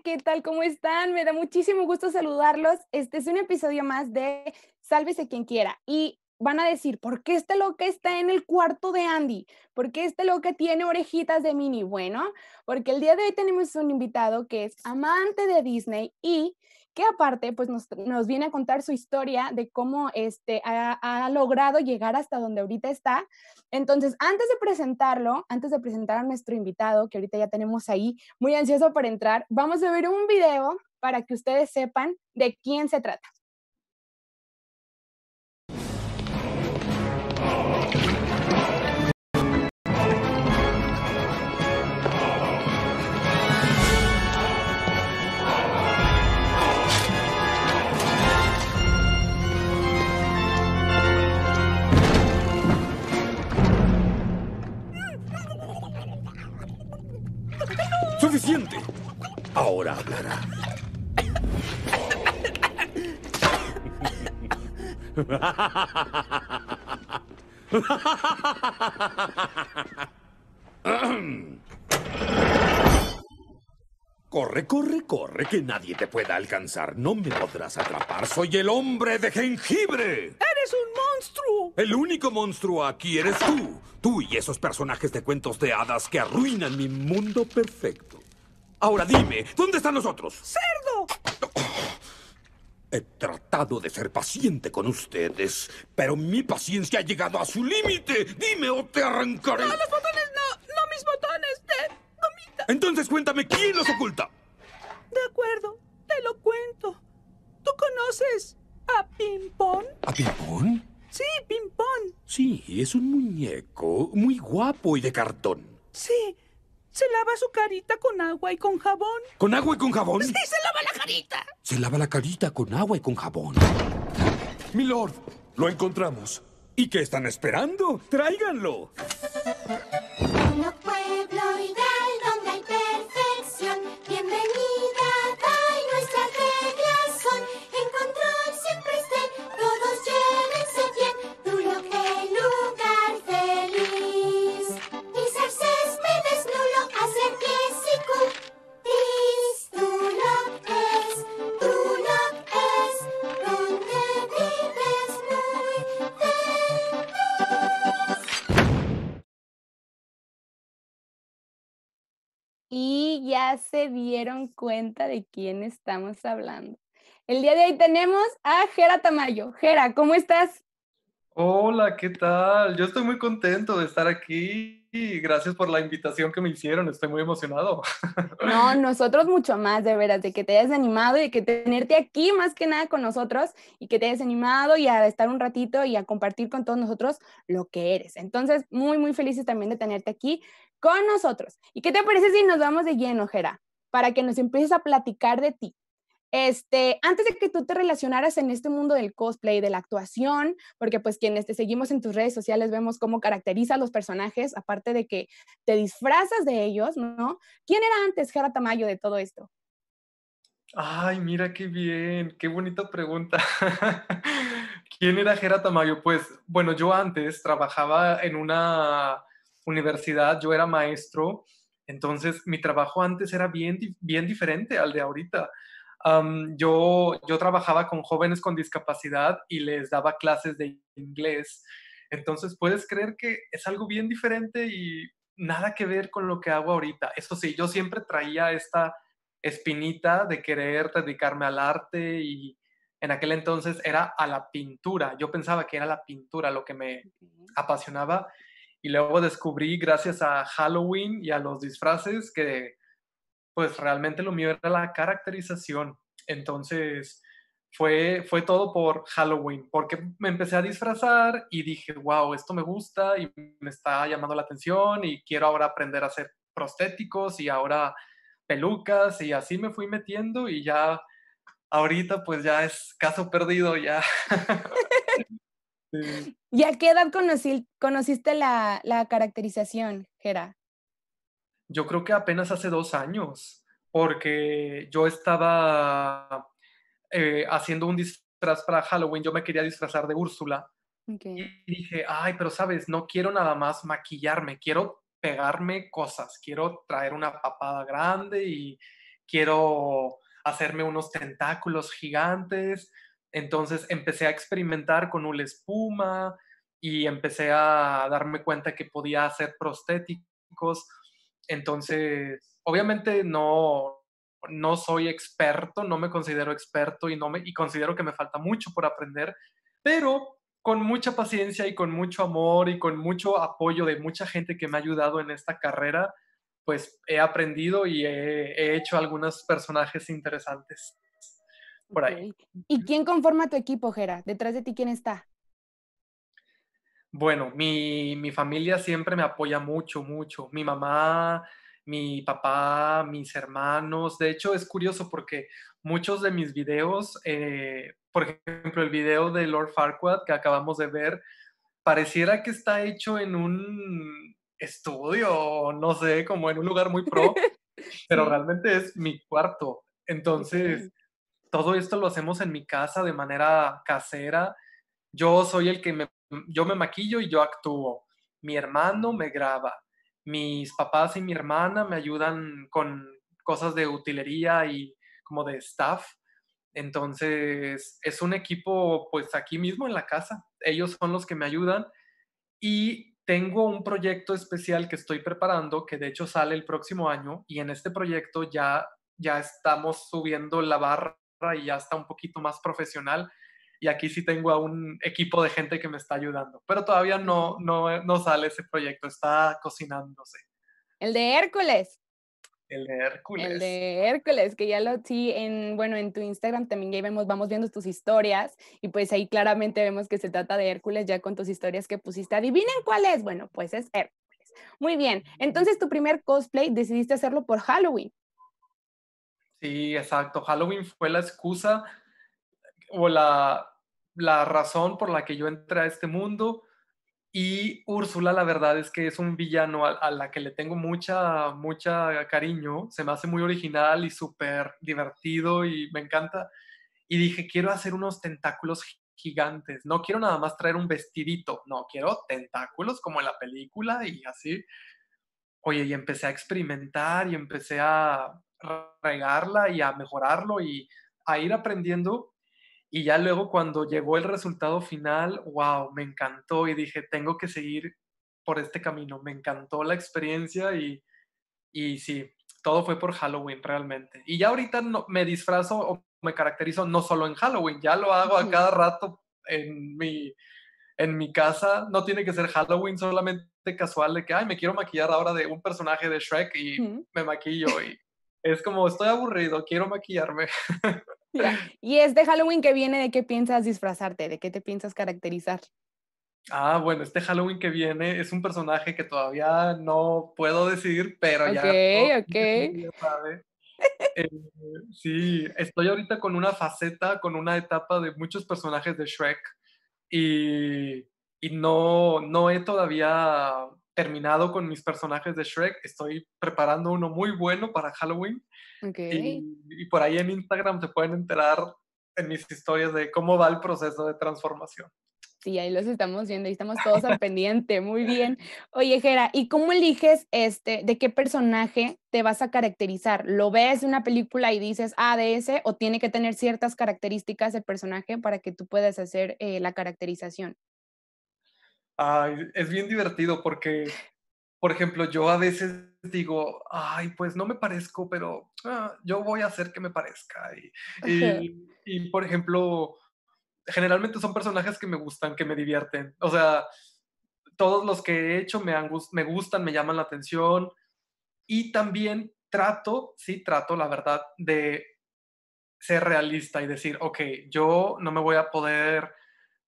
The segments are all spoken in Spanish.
¿qué tal? ¿Cómo están? Me da muchísimo gusto saludarlos. Este es un episodio más de Sálvese quien quiera. Y van a decir, ¿por qué este loca está en el cuarto de Andy? ¿Por qué esta loca tiene orejitas de mini? Bueno, porque el día de hoy tenemos un invitado que es amante de Disney y que aparte pues nos, viene a contar su historia de cómo este, ha, ha, logrado llegar hasta donde ahorita está. Entonces, antes de presentarlo, antes de presentar a nuestro invitado, que ahorita ya tenemos ahí, muy ansioso por entrar, vamos a ver un video para que ustedes sepan de quién se trata. Ahora hablará. corre, corre, corre, que nadie te pueda alcanzar. No me podrás atrapar. Soy el hombre de jengibre. Eres un monstruo. El único monstruo aquí eres tú. Tú y esos personajes de cuentos de hadas que arruinan mi mundo perfecto. Ahora dime, ¿dónde están los otros? ¡Cerdo! He tratado de ser paciente con ustedes, pero mi paciencia ha llegado a su límite. Dime o te arrancaré. No, los botones no, no mis botones Ted. gomita. Entonces cuéntame quién los oculta. De acuerdo, te lo cuento. ¿Tú conoces a Pimpón? ¿A Pimpón? Sí, Pimpón. Sí, es un muñeco muy guapo y de cartón. Sí, se lava su carita con agua y con jabón. ¿Con agua y con jabón? Sí, se lava la carita. Se lava la carita con agua y con jabón. Milord, lo encontramos. ¿Y qué están esperando? Tráiganlo. se dieron cuenta de quién estamos hablando. El día de hoy tenemos a Jera Tamayo. Jera, ¿cómo estás? Hola, ¿qué tal? Yo estoy muy contento de estar aquí y gracias por la invitación que me hicieron. Estoy muy emocionado. No, nosotros mucho más, de veras, de que te hayas animado y de que tenerte aquí más que nada con nosotros y que te hayas animado y a estar un ratito y a compartir con todos nosotros lo que eres. Entonces, muy, muy felices también de tenerte aquí con nosotros. ¿Y qué te parece si nos vamos de lleno, Jera? Para que nos empieces a platicar de ti. Este, antes de que tú te relacionaras en este mundo del cosplay, de la actuación, porque pues quienes te seguimos en tus redes sociales vemos cómo caracteriza a los personajes, aparte de que te disfrazas de ellos, ¿no? ¿Quién era antes Jara Tamayo de todo esto? Ay, mira qué bien, qué bonita pregunta. ¿Quién era Jera Tamayo? Pues bueno, yo antes trabajaba en una universidad, yo era maestro, entonces mi trabajo antes era bien, bien diferente al de ahorita yo, yo trabajaba con jóvenes con discapacidad y les daba clases de inglés. Entonces, puedes creer que es algo bien diferente y nada que ver con lo que hago ahorita. Eso sí, yo siempre traía esta espinita de querer dedicarme al arte y en aquel entonces era a la pintura. Yo pensaba que era la pintura lo que me apasionaba y luego descubrí gracias a Halloween y a los disfraces que pues realmente lo mío era la caracterización. Entonces, fue, todo por Halloween, porque me empecé a disfrazar y dije, wow, esto me gusta y me está llamando la atención y quiero ahora aprender a hacer prostéticos y ahora pelucas y así me fui metiendo y ya ahorita pues ya es caso perdido ya. ¿Y a qué edad conociste la, la caracterización, Gera? Yo creo que apenas hace dos años porque yo estaba eh, haciendo un disfraz para Halloween, yo me quería disfrazar de Úrsula. Y dije, ay, pero sabes, no quiero nada más maquillarme, quiero pegarme cosas, quiero traer una papada grande y quiero hacerme unos tentáculos gigantes. Entonces empecé a experimentar con una espuma y empecé a darme cuenta que podía hacer prostéticos. Entonces obviamente no, soy experto, no me considero experto y, no me, y considero que me falta mucho por aprender, pero con mucha paciencia y con mucho amor y con mucho apoyo de mucha gente que me ha ayudado en esta carrera, pues he aprendido y he, hecho algunos personajes interesantes por ahí. ¿Y quién conforma tu equipo, Jera? ¿Detrás de ti quién está? Bueno, mi, mi familia siempre me apoya mucho, mucho. Mi mamá mi papá, mis hermanos. De hecho, es curioso porque muchos de mis videos, eh, por ejemplo, el video de Lord Farquaad que acabamos de ver, pareciera que está hecho en un estudio, no sé, como en un lugar muy pro, pero realmente es mi cuarto. Entonces, todo esto lo hacemos en mi casa de manera casera. Yo soy el que me, yo me maquillo y yo actúo. Mi hermano me graba mis papás y mi hermana me ayudan con cosas de utilería y como de staff. Entonces, es un equipo pues aquí mismo en la casa. Ellos son los que me ayudan y tengo un proyecto especial que estoy preparando que de hecho sale el próximo año y en este proyecto ya ya estamos subiendo la barra y ya está un poquito más profesional y aquí sí tengo a un equipo de gente que me está ayudando, pero todavía no, no, sale ese proyecto, está cocinándose. El de Hércules. El de Hércules. El de Hércules, que ya lo sí, en, bueno, en tu Instagram también ya vemos, vamos viendo tus historias y pues ahí claramente vemos que se trata de Hércules ya con tus historias que pusiste. Adivinen cuál es. Bueno, pues es Hércules. Muy bien, entonces tu primer cosplay decidiste hacerlo por Halloween. Sí, exacto. Halloween fue la excusa o la, la razón por la que yo entré a este mundo. Y Úrsula, la verdad es que es un villano a, la que le tengo mucha, mucha cariño. Se me hace muy original y súper divertido y me encanta. Y dije, quiero hacer unos tentáculos gigantes. No quiero nada más traer un vestidito. No, quiero tentáculos como en la película y así. Oye, y empecé a experimentar y empecé a regarla y a mejorarlo y a ir aprendiendo y ya luego cuando llegó el resultado final, wow, me encantó y dije, tengo que seguir por este camino. Me encantó la experiencia y, y sí, todo fue por Halloween realmente. Y ya ahorita me disfrazo o me caracterizo no solo en Halloween, ya lo hago a cada rato en mi, en mi casa. No tiene que ser Halloween solamente casual de que, ay, me quiero maquillar ahora de un personaje de Shrek y me maquillo. Y es como, estoy aburrido, quiero maquillarme. Y este Halloween que viene, ¿de qué piensas disfrazarte? ¿De qué te piensas caracterizar? Ah, bueno, este Halloween que viene es un personaje que todavía no puedo decidir, pero ya. Ok, ok. Eh, sí, estoy ahorita con una faceta, con una etapa de muchos personajes de Shrek y, y no, no he todavía terminado con mis personajes de Shrek. Estoy preparando uno muy bueno para Halloween. Y, por ahí en Instagram se pueden enterar en mis historias de cómo va el proceso de transformación. Sí, ahí los estamos viendo y estamos todos al pendiente. Muy bien. Oye, Jera, ¿y cómo eliges este, de qué personaje te vas a caracterizar? ¿Lo ves de una película y dices, ah, de ese, o tiene que tener ciertas características el personaje para que tú puedas hacer eh, la caracterización? es bien divertido porque, por ejemplo, yo a veces digo, ay, pues no me parezco, pero ah, yo voy a hacer que me parezca. Y, por ejemplo, generalmente son personajes que me gustan, que me divierten. O sea, todos los que he hecho me, me gustan, me llaman la atención. Y también trato, sí, trato, la verdad, de ser realista y decir, ok, yo no me voy a poder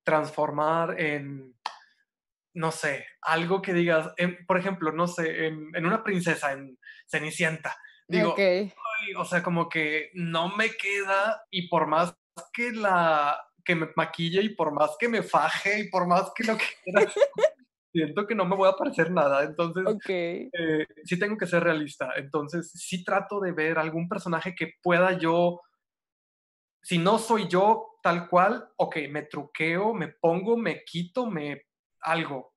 transformar en no sé, algo que digas, em, por ejemplo, no sé, en, una princesa, en Cenicienta. Digo, o sea, como que no me queda y por más que la que me maquille y por más que me faje y por más que lo que quiera, siento que no me voy a parecer nada. Entonces, eh, sí tengo que ser realista. Entonces, sí trato de ver algún personaje que pueda yo, si no soy yo tal cual, ok, me truqueo, me pongo, me quito, me algo.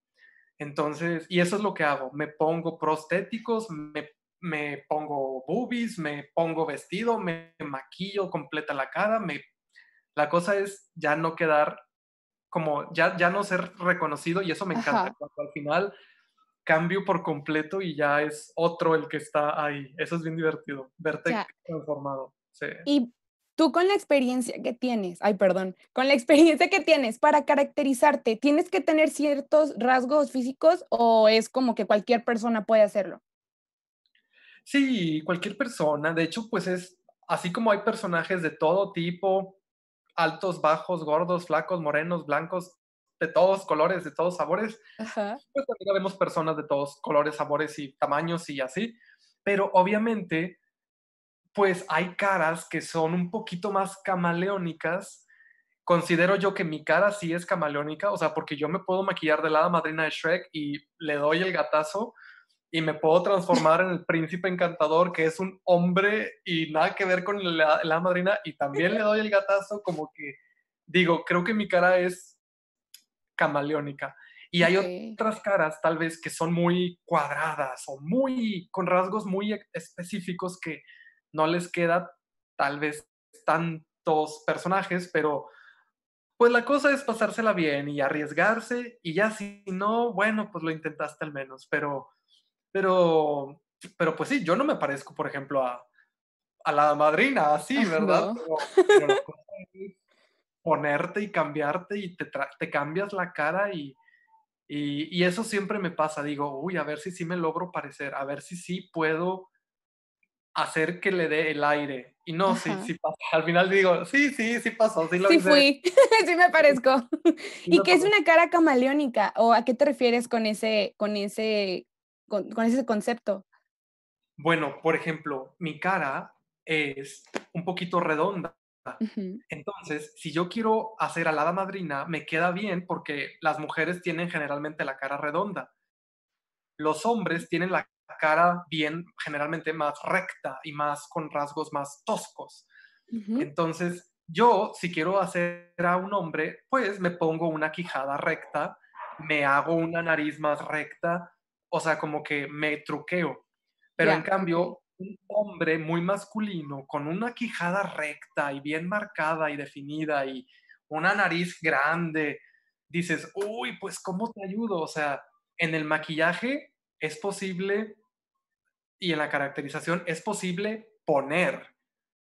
Entonces, y eso es lo que hago. Me pongo prostéticos, me, pongo boobies, me pongo vestido, me maquillo completa la cara. Me... La cosa es ya no quedar como, ya, ya no ser reconocido y eso me encanta. al final cambio por completo y ya es otro el que está ahí. Eso es bien divertido, verte transformado. Sí. Tú con la experiencia que tienes, ay, perdón, con la experiencia que tienes para caracterizarte, ¿tienes que tener ciertos rasgos físicos o es como que cualquier persona puede hacerlo? Sí, cualquier persona. De hecho, pues es así como hay personajes de todo tipo, altos, bajos, gordos, flacos, morenos, blancos, de todos colores, de todos sabores. Ajá. Pues también vemos personas de todos colores, sabores y tamaños y así. Pero obviamente pues hay caras que son un poquito más camaleónicas. Considero yo que mi cara sí es camaleónica, o sea, porque yo me puedo maquillar de la madrina de Shrek y le doy el gatazo y me puedo transformar en el príncipe encantador, que es un hombre y nada que ver con la, madrina, y también le doy el gatazo, como que digo, creo que mi cara es camaleónica. Y hay otras caras tal vez que son muy cuadradas o muy con rasgos muy específicos que no les queda tal vez tantos personajes, pero pues la cosa es pasársela bien y arriesgarse y ya si no, bueno, pues lo intentaste al menos, pero, pero, pero pues sí, yo no me parezco, por ejemplo, a, a la madrina, así, ¿verdad? ponerte y cambiarte y te, te cambias la cara y, y, y, eso siempre me pasa, digo, uy, a ver si sí me logro parecer, a ver si sí puedo hacer que le dé el aire. Y no, sí, sí pasa. Al final digo, sí, sí, sí pasó, sí lo Sí fui, sí me parezco. ¿Y qué es una cara camaleónica? ¿O a qué te refieres con ese, con ese, con, ese concepto? Bueno, por ejemplo, mi cara es un poquito redonda. Entonces, si yo quiero hacer a la madrina, me queda bien porque las mujeres tienen generalmente la cara redonda. Los hombres tienen la cara bien, generalmente más recta y más con rasgos más toscos. Entonces, yo, si quiero hacer a un hombre, pues me pongo una quijada recta, me hago una nariz más recta, o sea, como que me truqueo. Pero en cambio, un hombre muy masculino, con una quijada recta y bien marcada y definida y una nariz grande, dices, uy, pues ¿cómo te ayudo? O sea, en el maquillaje es posible y en la caracterización es posible poner,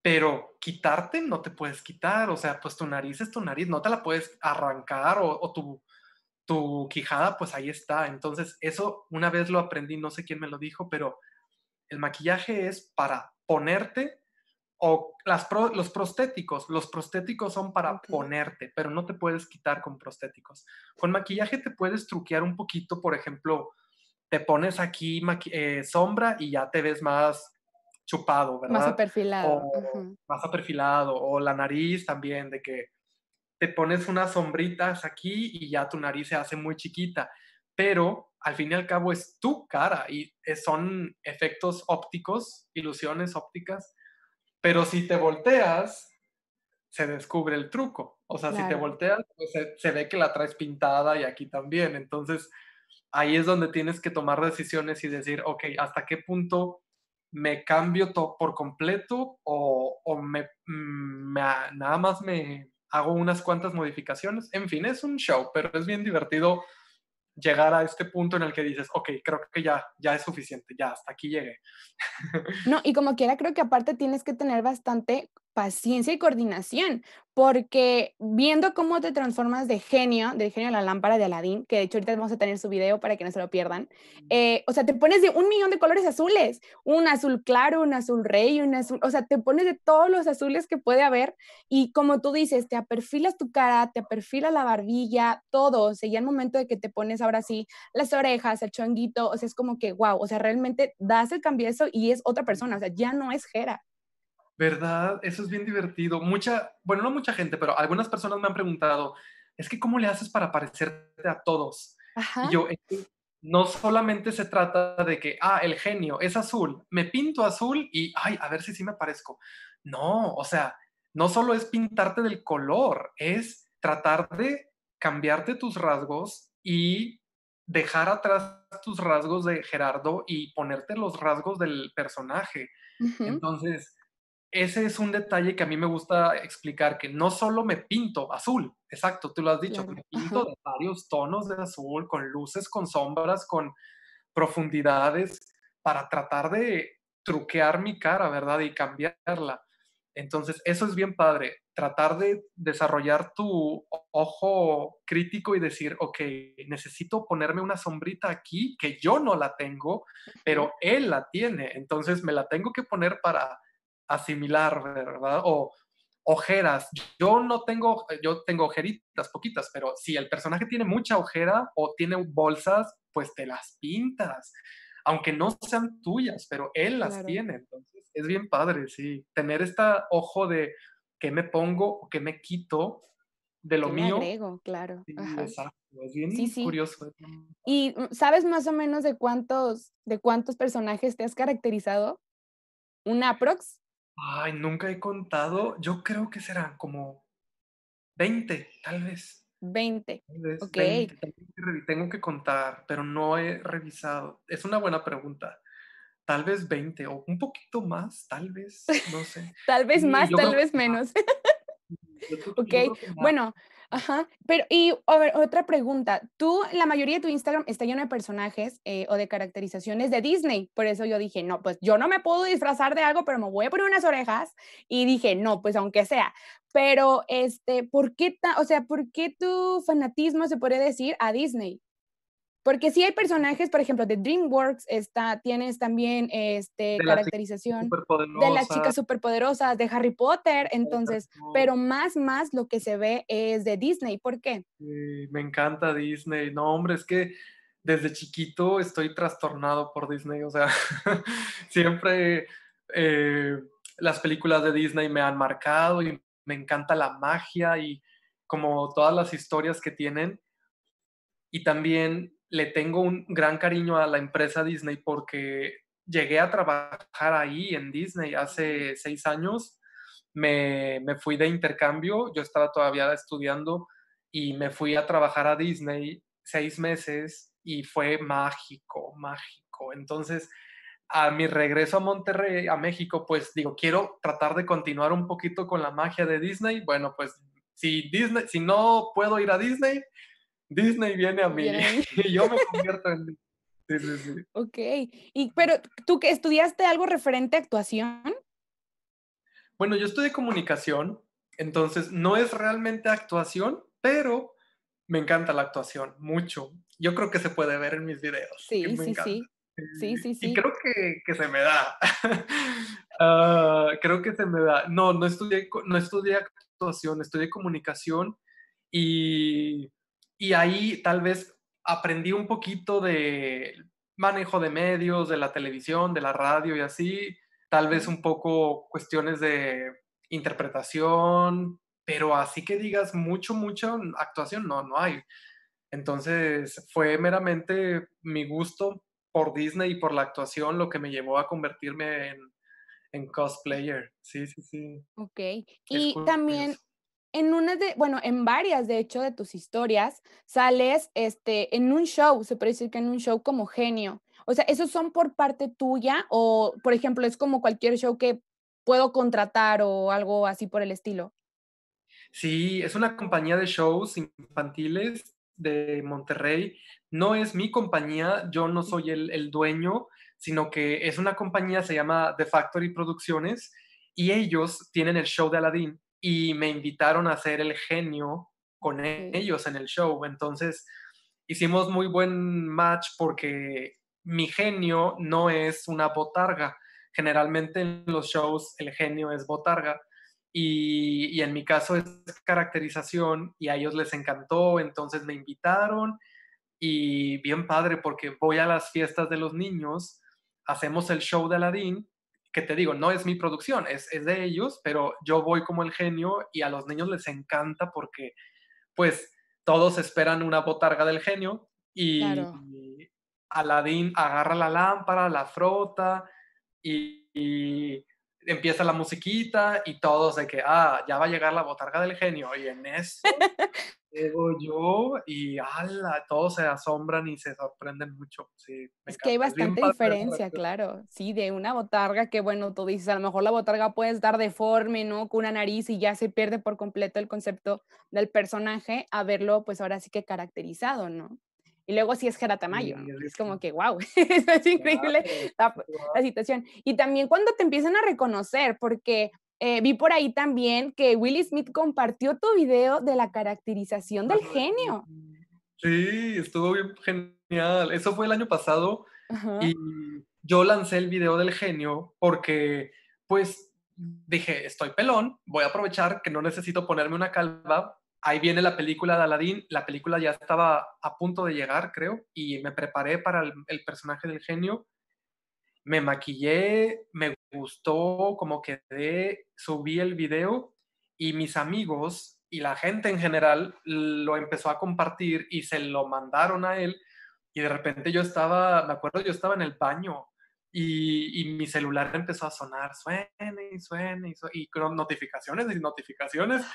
pero quitarte no te puedes quitar, o sea, pues tu nariz es tu nariz, no te la puedes arrancar o, tu, quijada, pues ahí está. Entonces, eso una vez lo aprendí, no sé quién me lo dijo, pero el maquillaje es para ponerte o las los prostéticos. Los prostéticos son para ponerte, pero no te puedes quitar con prostéticos. Con maquillaje te puedes truquear un poquito, por ejemplo, te pones aquí eh, sombra y ya te ves más chupado, ¿verdad? Más perfilado. más perfilado. O la nariz también, de que te pones unas sombritas aquí y ya tu nariz se hace muy chiquita. Pero al fin y al cabo es tu cara y eh, son efectos ópticos, ilusiones ópticas. Pero si te volteas, se descubre el truco. O sea, si te volteas, pues, se ve que la traes pintada y aquí también. Entonces, ahí es donde tienes que tomar decisiones y decir, ok, ¿hasta qué punto me cambio por completo o, me, mm, nada más me hago unas cuantas modificaciones? En fin, es un show, pero es bien divertido llegar a este punto en el que dices, ok, creo que ya, ya es suficiente, ya hasta aquí llegué. No, y como quiera, creo que aparte tienes que tener bastante paciencia y coordinación, porque viendo cómo te transformas de genio, del genio de la lámpara de Aladín, que de hecho ahorita vamos a tener su video para que no se lo pierdan, eh, o sea, te pones de un millón de colores azules, un azul claro, un azul rey, un azul, o sea, te pones de todos los azules que puede haber y como tú dices, te aperfilas tu cara, te aperfilas la barbilla, todo, o sea, ya el momento de que te pones ahora sí las orejas, el chonguito, o sea, es como que, wow, o sea, realmente das el cambio eso y es otra persona, o sea, ya no es Jera. ¿Verdad? Eso es bien divertido. Mucha, bueno, no mucha gente, pero algunas personas me han preguntado, es que ¿cómo le haces para parecerte a todos? Y yo, no solamente se trata de que, ah, el genio es azul, me pinto azul y, ay, a ver si sí me parezco. No, o sea, no solo es pintarte del color, es tratar de cambiarte tus rasgos y dejar atrás tus rasgos de Gerardo y ponerte los rasgos del personaje. Entonces, ese es un detalle que a mí me gusta explicar, que no solo me pinto azul, exacto, tú lo has dicho, me pinto de varios tonos de azul, con luces, con sombras, con profundidades, para tratar de truquear mi cara, ¿verdad? Y cambiarla. Entonces, eso es bien padre, tratar de desarrollar tu ojo crítico y decir, ok, necesito ponerme una sombrita aquí que yo no la tengo, pero él la tiene, entonces me la tengo que poner para asimilar, ¿verdad? O ojeras. Yo no tengo, yo tengo ojeritas, poquitas, pero si el personaje tiene mucha ojera o tiene bolsas, pues te las pintas, aunque no sean tuyas, pero él las tiene. Entonces, es bien padre, sí. Tener este ojo de que me pongo o que me quito de lo mío. claro. Es bien curioso. ¿Y sabes más o menos de cuántos, de cuántos personajes te has caracterizado? ¿Una aprox? Ay, nunca he contado. Yo creo que serán como 20, tal vez. 20. ok. Tengo que contar, pero no he revisado. Es una buena pregunta. Tal vez 20 o un poquito más, tal vez, no sé. tal vez más, tal vez menos. ok, bueno, Ajá, pero y otra pregunta. Tú, la mayoría de tu Instagram está lleno de personajes eh, o de caracterizaciones de Disney. Por eso yo dije, no, pues yo no me puedo disfrazar de algo, pero me voy a poner unas orejas. Y dije, no, pues aunque sea. Pero, este, ¿por qué, o sea, por qué tu fanatismo se puede decir a Disney? Porque sí hay personajes, por ejemplo, de DreamWorks, está, tienes también este, caracterización de las chicas superpoderosas, de Harry Potter, entonces, pero más, más lo que se ve es de Disney. ¿Por qué? me encanta Disney. No, hombre, es que desde chiquito estoy trastornado por Disney. O sea, siempre eh, las películas de Disney me han marcado y me encanta la magia y como todas las historias que tienen. Y también le tengo un gran cariño a la empresa Disney porque llegué a trabajar ahí en Disney hace seis años. Me, me fui de intercambio, yo estaba todavía estudiando y me fui a trabajar a Disney seis meses y fue mágico, mágico. Entonces, a mi regreso a Monterrey, a México, pues digo, quiero tratar de continuar un poquito con la magia de Disney. Bueno, pues si Disney, si no puedo ir a Disney, Disney viene a mí y yo me convierto en... Disney. Ok, y, pero tú que estudiaste algo referente a actuación. Bueno, yo estudié comunicación, entonces no es realmente actuación, pero me encanta la actuación, mucho. Yo creo que se puede ver en mis videos. Sí, sí, sí. Sí, sí, sí. Y creo que, se me da. Ah, creo que se me da. No, no estudié, no estudié actuación, estudié comunicación y y ahí tal vez aprendí un poquito de manejo de medios, de la televisión, de la radio y así, tal vez un poco cuestiones de interpretación, pero así que digas mucho, mucho actuación, no, no hay. Entonces fue meramente mi gusto por Disney y por la actuación lo que me llevó a convertirme en, cosplayer. Sí, sí, sí. Ok. y también en una de, bueno, en varias de hecho de tus historias, sales este, en un show, se puede decir que en un show como genio. O sea, ¿esos son por parte tuya o, por ejemplo, es como cualquier show que puedo contratar o algo así por el estilo? Sí, es una compañía de shows infantiles de Monterrey. No es mi compañía, yo no soy el, el dueño, sino que es una compañía, se llama The Factory Producciones, y ellos tienen el show de Aladdin y me invitaron a hacer el genio con ellos en el show. Entonces hicimos muy buen match porque mi genio no es una botarga. Generalmente en los shows el genio es botarga y, y en mi caso es caracterización y a ellos les encantó, entonces me invitaron y bien padre porque voy a las fiestas de los niños, hacemos el show de Aladdin que te digo, no es mi producción, es, es de ellos, pero yo voy como el genio y a los niños les encanta porque pues todos esperan una botarga del genio y Aladín agarra la lámpara, la frota y, y, empieza la musiquita y todos de que, ah, ya va a llegar la botarga del genio y en eso Llego yo y ala, todos se asombran y se sorprenden mucho. es que hay bastante diferencia, claro. Sí, de una botarga que, bueno, tú dices, a lo mejor la botarga puede estar deforme, ¿no? Con una nariz y ya se pierde por completo el concepto del personaje a verlo, pues ahora sí que caracterizado, ¿no? Y luego sí es Geratamayo, es como que, wow, es increíble la situación. Y también cuando te empiezan a reconocer, porque eh, vi por ahí también que Will Smith compartió tu video de la caracterización del genio. Sí, estuvo bien genial. Eso fue el año pasado y yo lancé el video del genio porque, pues, dije, estoy pelón, voy a aprovechar que no necesito ponerme una calva. Ahí viene la película de Aladdin, la película ya estaba a punto de llegar, creo, y me preparé para el, el personaje del genio. Me maquillé, me gustó, como quedé, subí el video y mis amigos y la gente en general lo empezó a compartir y se lo mandaron a él y de repente yo estaba, me acuerdo, yo estaba en el baño y, mi celular empezó a sonar, suene y suene y, con notificaciones y notificaciones.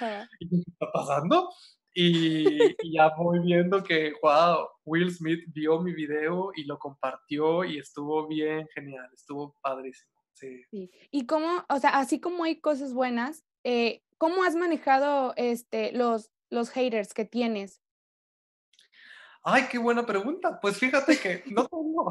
pasando? Y, ya voy viendo que, wow, Will Smith vio mi video y lo compartió y estuvo bien genial, estuvo padrísimo. Sí. Y cómo, o sea, así como hay cosas buenas, eh, ¿cómo has manejado este, los, los haters que tienes? Ay, qué buena pregunta. Pues fíjate que no tengo.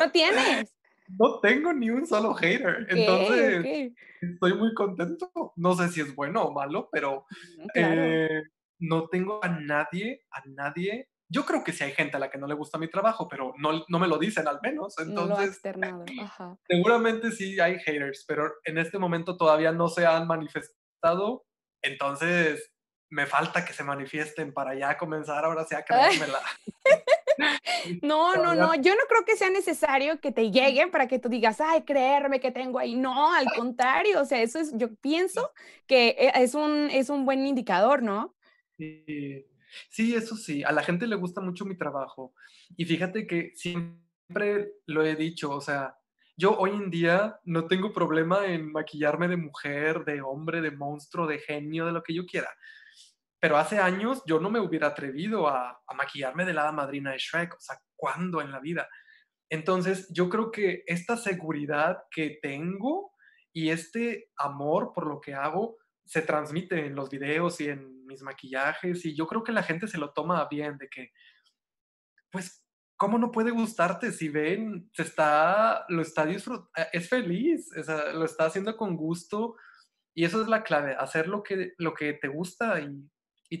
¿No tienes? No tengo ni un solo hater. Entonces, estoy muy contento. No sé si es bueno o malo, pero eh, no tengo a nadie, a nadie yo creo que sí hay gente a la que no le gusta mi trabajo, pero no, no me lo dicen al menos. Entonces, no lo seguramente sí hay haters, pero en este momento todavía no se han manifestado. Entonces, me falta que se manifiesten para ya comenzar ahora sí a creérmela. no, no, no, yo no creo que sea necesario que te lleguen para que tú digas, ay, creerme que tengo ahí. No, al contrario, o sea, eso es, yo pienso que eh, es un, es un buen indicador, ¿no? Sí, Sí, eso sí, a la gente le gusta mucho mi trabajo. Y fíjate que siempre lo he dicho, o sea, yo hoy en día no tengo problema en maquillarme de mujer, de hombre, de monstruo, de genio, de lo que yo quiera. Pero hace años yo no me hubiera atrevido a, maquillarme de la madrina de Shrek, o sea, ¿cuándo en la vida? Entonces, yo creo que esta seguridad que tengo y este amor por lo que hago se transmite en los videos y en mis maquillajes y yo creo que la gente se lo toma bien de que, pues, ¿cómo no puede gustarte si ven, se está, lo está disfrutando, eh, es feliz, lo está haciendo con gusto y eso es la clave, hacer lo que, lo que te gusta y,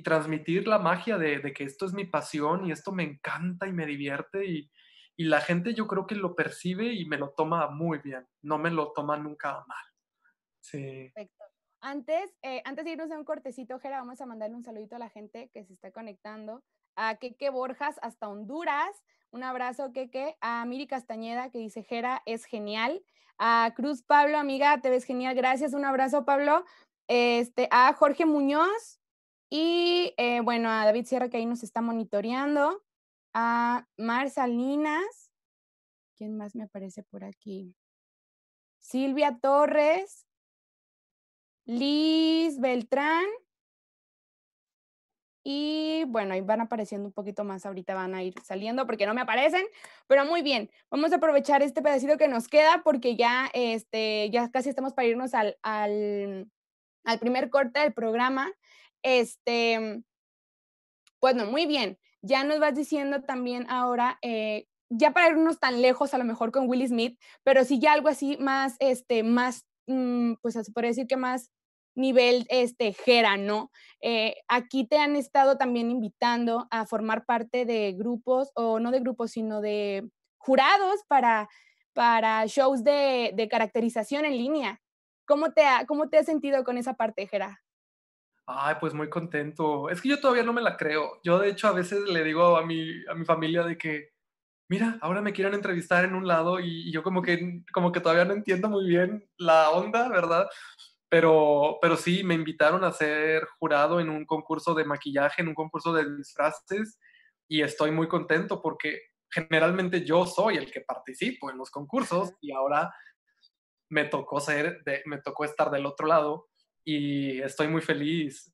transmitir la magia de, que esto es mi pasión y esto me encanta y me divierte y, y la gente yo creo que lo percibe y me lo toma muy bien, no me lo toma nunca mal. Sí. Eh, antes, de irnos a un cortecito, Jera, vamos a mandarle un saludito a la gente que se está conectando. A Keke Borjas hasta Honduras. Un abrazo, Keke. A Miri Castañeda, que dice, Jera, es genial. A Cruz Pablo, amiga, te ves genial. Gracias, un abrazo, Pablo. Este, a Jorge Muñoz, y eh, bueno, a David Sierra que ahí nos está monitoreando, a Mar Salinas, ¿quién más me aparece por aquí? Silvia Torres, Liz Beltrán. Y bueno, ahí van apareciendo un poquito más, ahorita van a ir saliendo porque no me aparecen, pero muy bien, vamos a aprovechar este pedacito que nos queda porque ya, este, ya casi estamos para irnos al, al, primer corte del programa. Este, bueno, pues muy bien, ya nos vas diciendo también ahora eh, ya para irnos tan lejos a lo mejor con Will Smith, pero si ya algo así más, este, más Mm, pues así por decir que más nivel este, jera, ¿no? Eh, aquí te han estado también invitando a formar parte de grupos, o no de grupos, sino de jurados para, para shows de, de caracterización en línea. ¿Cómo te, ha, ¿Cómo te has sentido con esa parte, Jera? Ay, pues muy contento. Es que yo todavía no me la creo. Yo, de hecho, a veces le digo a mi, a mi familia de que, mira, ahora me quieren entrevistar en un lado y, yo como que, como que todavía no entiendo muy bien la onda, ¿verdad? Pero, pero sí, me invitaron a ser jurado en un concurso de maquillaje, en un concurso de disfraces y estoy muy contento porque generalmente yo soy el que participo en los concursos y ahora me tocó ser, me tocó estar del otro lado y estoy muy feliz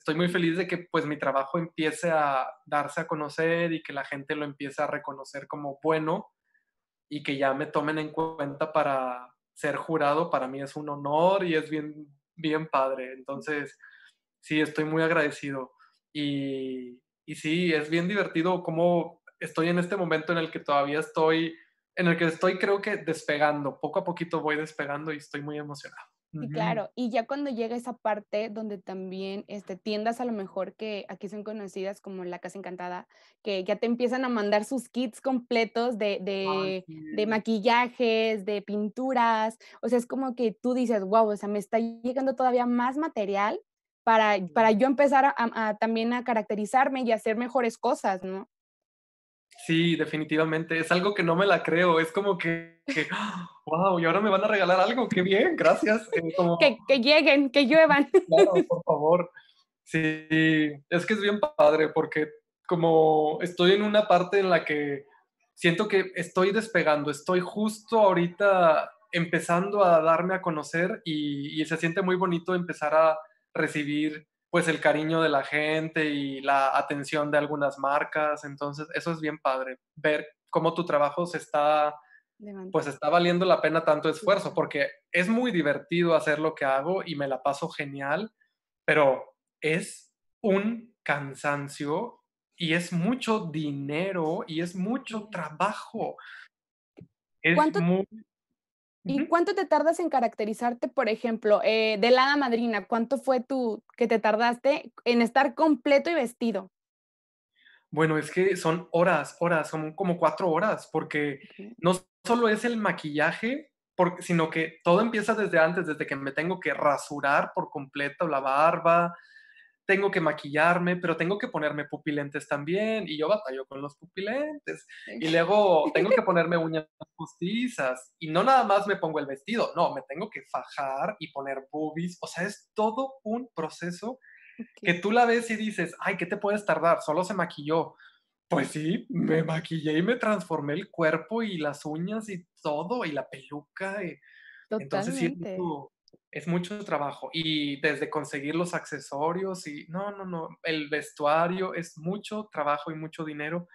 estoy muy feliz de que pues mi trabajo empiece a darse a conocer y que la gente lo empiece a reconocer como bueno y que ya me tomen en cuenta para ser jurado. Para mí es un honor y es bien, bien padre. Entonces, sí, estoy muy agradecido. Y, y sí, es bien divertido cómo estoy en este momento en el que todavía estoy, en el que estoy creo que despegando. Poco a poquito voy despegando y estoy muy emocionado. Sí, claro. Y ya cuando llega esa parte donde también este, tiendas a lo mejor que aquí son conocidas como la Casa Encantada, que ya te empiezan a mandar sus kits completos de, de, maquillajes, de pinturas. O sea, es como que tú dices, wow, o sea, me está llegando todavía más material para, para yo empezar a también a caracterizarme y hacer mejores cosas, ¿no? Sí, definitivamente. Es algo que no me la creo. Es como que, wow, y ahora me van a regalar algo. Qué bien, gracias. Eh, que, lleguen, que lluevan. Claro, por favor. Sí, es que es bien padre porque como estoy en una parte en la que siento que estoy despegando, estoy justo ahorita empezando a darme a conocer y se siente muy bonito empezar a recibir pues el cariño de la gente y la atención de algunas marcas. Entonces, eso es bien padre, ver cómo tu trabajo se está, pues está valiendo la pena tanto esfuerzo, porque es muy divertido hacer lo que hago y me la paso genial, pero es un cansancio y es mucho dinero y es mucho trabajo. muy... ¿Y cuánto te tardas en caracterizarte, por ejemplo, eh, de la madrina? ¿Cuánto fue tú que te tardaste en estar completo y vestido? Bueno, es que son horas, horas, son como cuatro horas, porque no solo es el maquillaje, sino que todo empieza desde antes, desde que me tengo que rasurar por completo la barba, tengo que maquillarme, pero tengo que ponerme pupilentes también, y yo batallo con los pupilentes, y luego tengo que ponerme uñas postizas, y no nada más me pongo el vestido, no, me tengo que fajar y poner boobies, o sea, es todo un proceso que tú la ves y dices, ay, ¿qué te puedes tardar? Solo se maquilló. Pues sí, me maquillé y me transformé el cuerpo y las uñas y todo, y la peluca. Y... Entonces, siento es mucho trabajo y desde conseguir los accesorios y no, no, no, el vestuario es mucho trabajo y mucho dinero,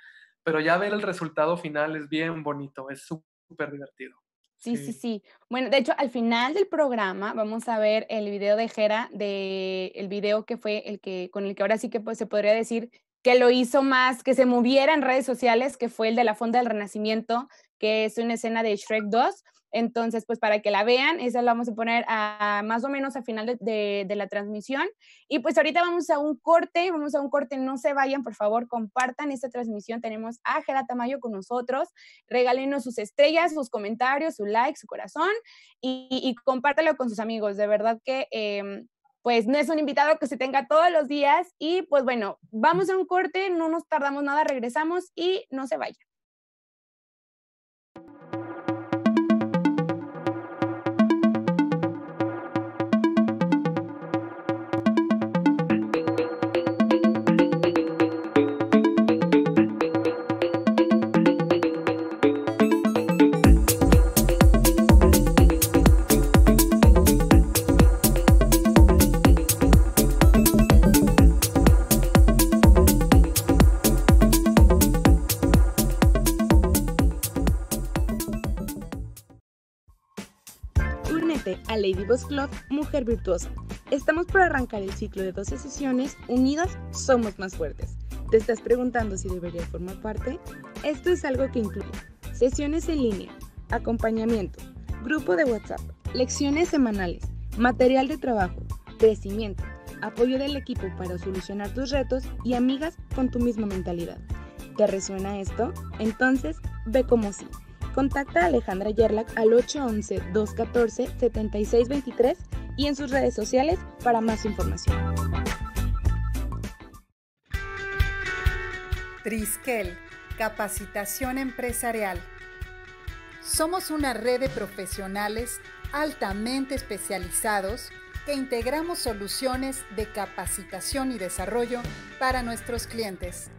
pero ya ver el resultado final es bien bonito, es súper divertido. Sí, sí, sí, Bueno, de hecho, al final del programa vamos a ver el video de Jera, de el video que fue el que, con el que ahora sí que pues, se podría decir que lo hizo más, que se moviera en redes sociales, que fue el de la Fonda del Renacimiento, que es una escena de Shrek 2 entonces, pues para que la vean, esa la vamos a poner a, más o menos a final de, la transmisión. Y pues ahorita vamos a un corte, vamos a un corte, no se vayan, por favor, compartan esta transmisión. Tenemos a Geratamayo Tamayo con nosotros. Regálenos sus estrellas, sus comentarios, su like, su corazón y, compártelo con sus amigos. De verdad que... Em, pues no es un invitado que se tenga todos los días y pues bueno, vamos a un corte, no nos tardamos nada, regresamos y no se vayan. vivos Club Mujer Virtuosa. Estamos por arrancar el ciclo de 12 sesiones unidas somos más fuertes. ¿Te estás preguntando si deberías formar parte? Esto es algo que incluye sesiones en línea, acompañamiento, grupo de WhatsApp, lecciones semanales, material de trabajo, crecimiento, apoyo del equipo para solucionar tus retos y amigas con tu misma mentalidad. ¿Te resuena esto? Entonces, ve como sí. Contacta a Alejandra Yerlak al 811-214-7623 y en sus redes sociales para más información. Triskel, capacitación empresarial. Somos una red de profesionales altamente especializados que integramos soluciones de capacitación y desarrollo para nuestros clientes.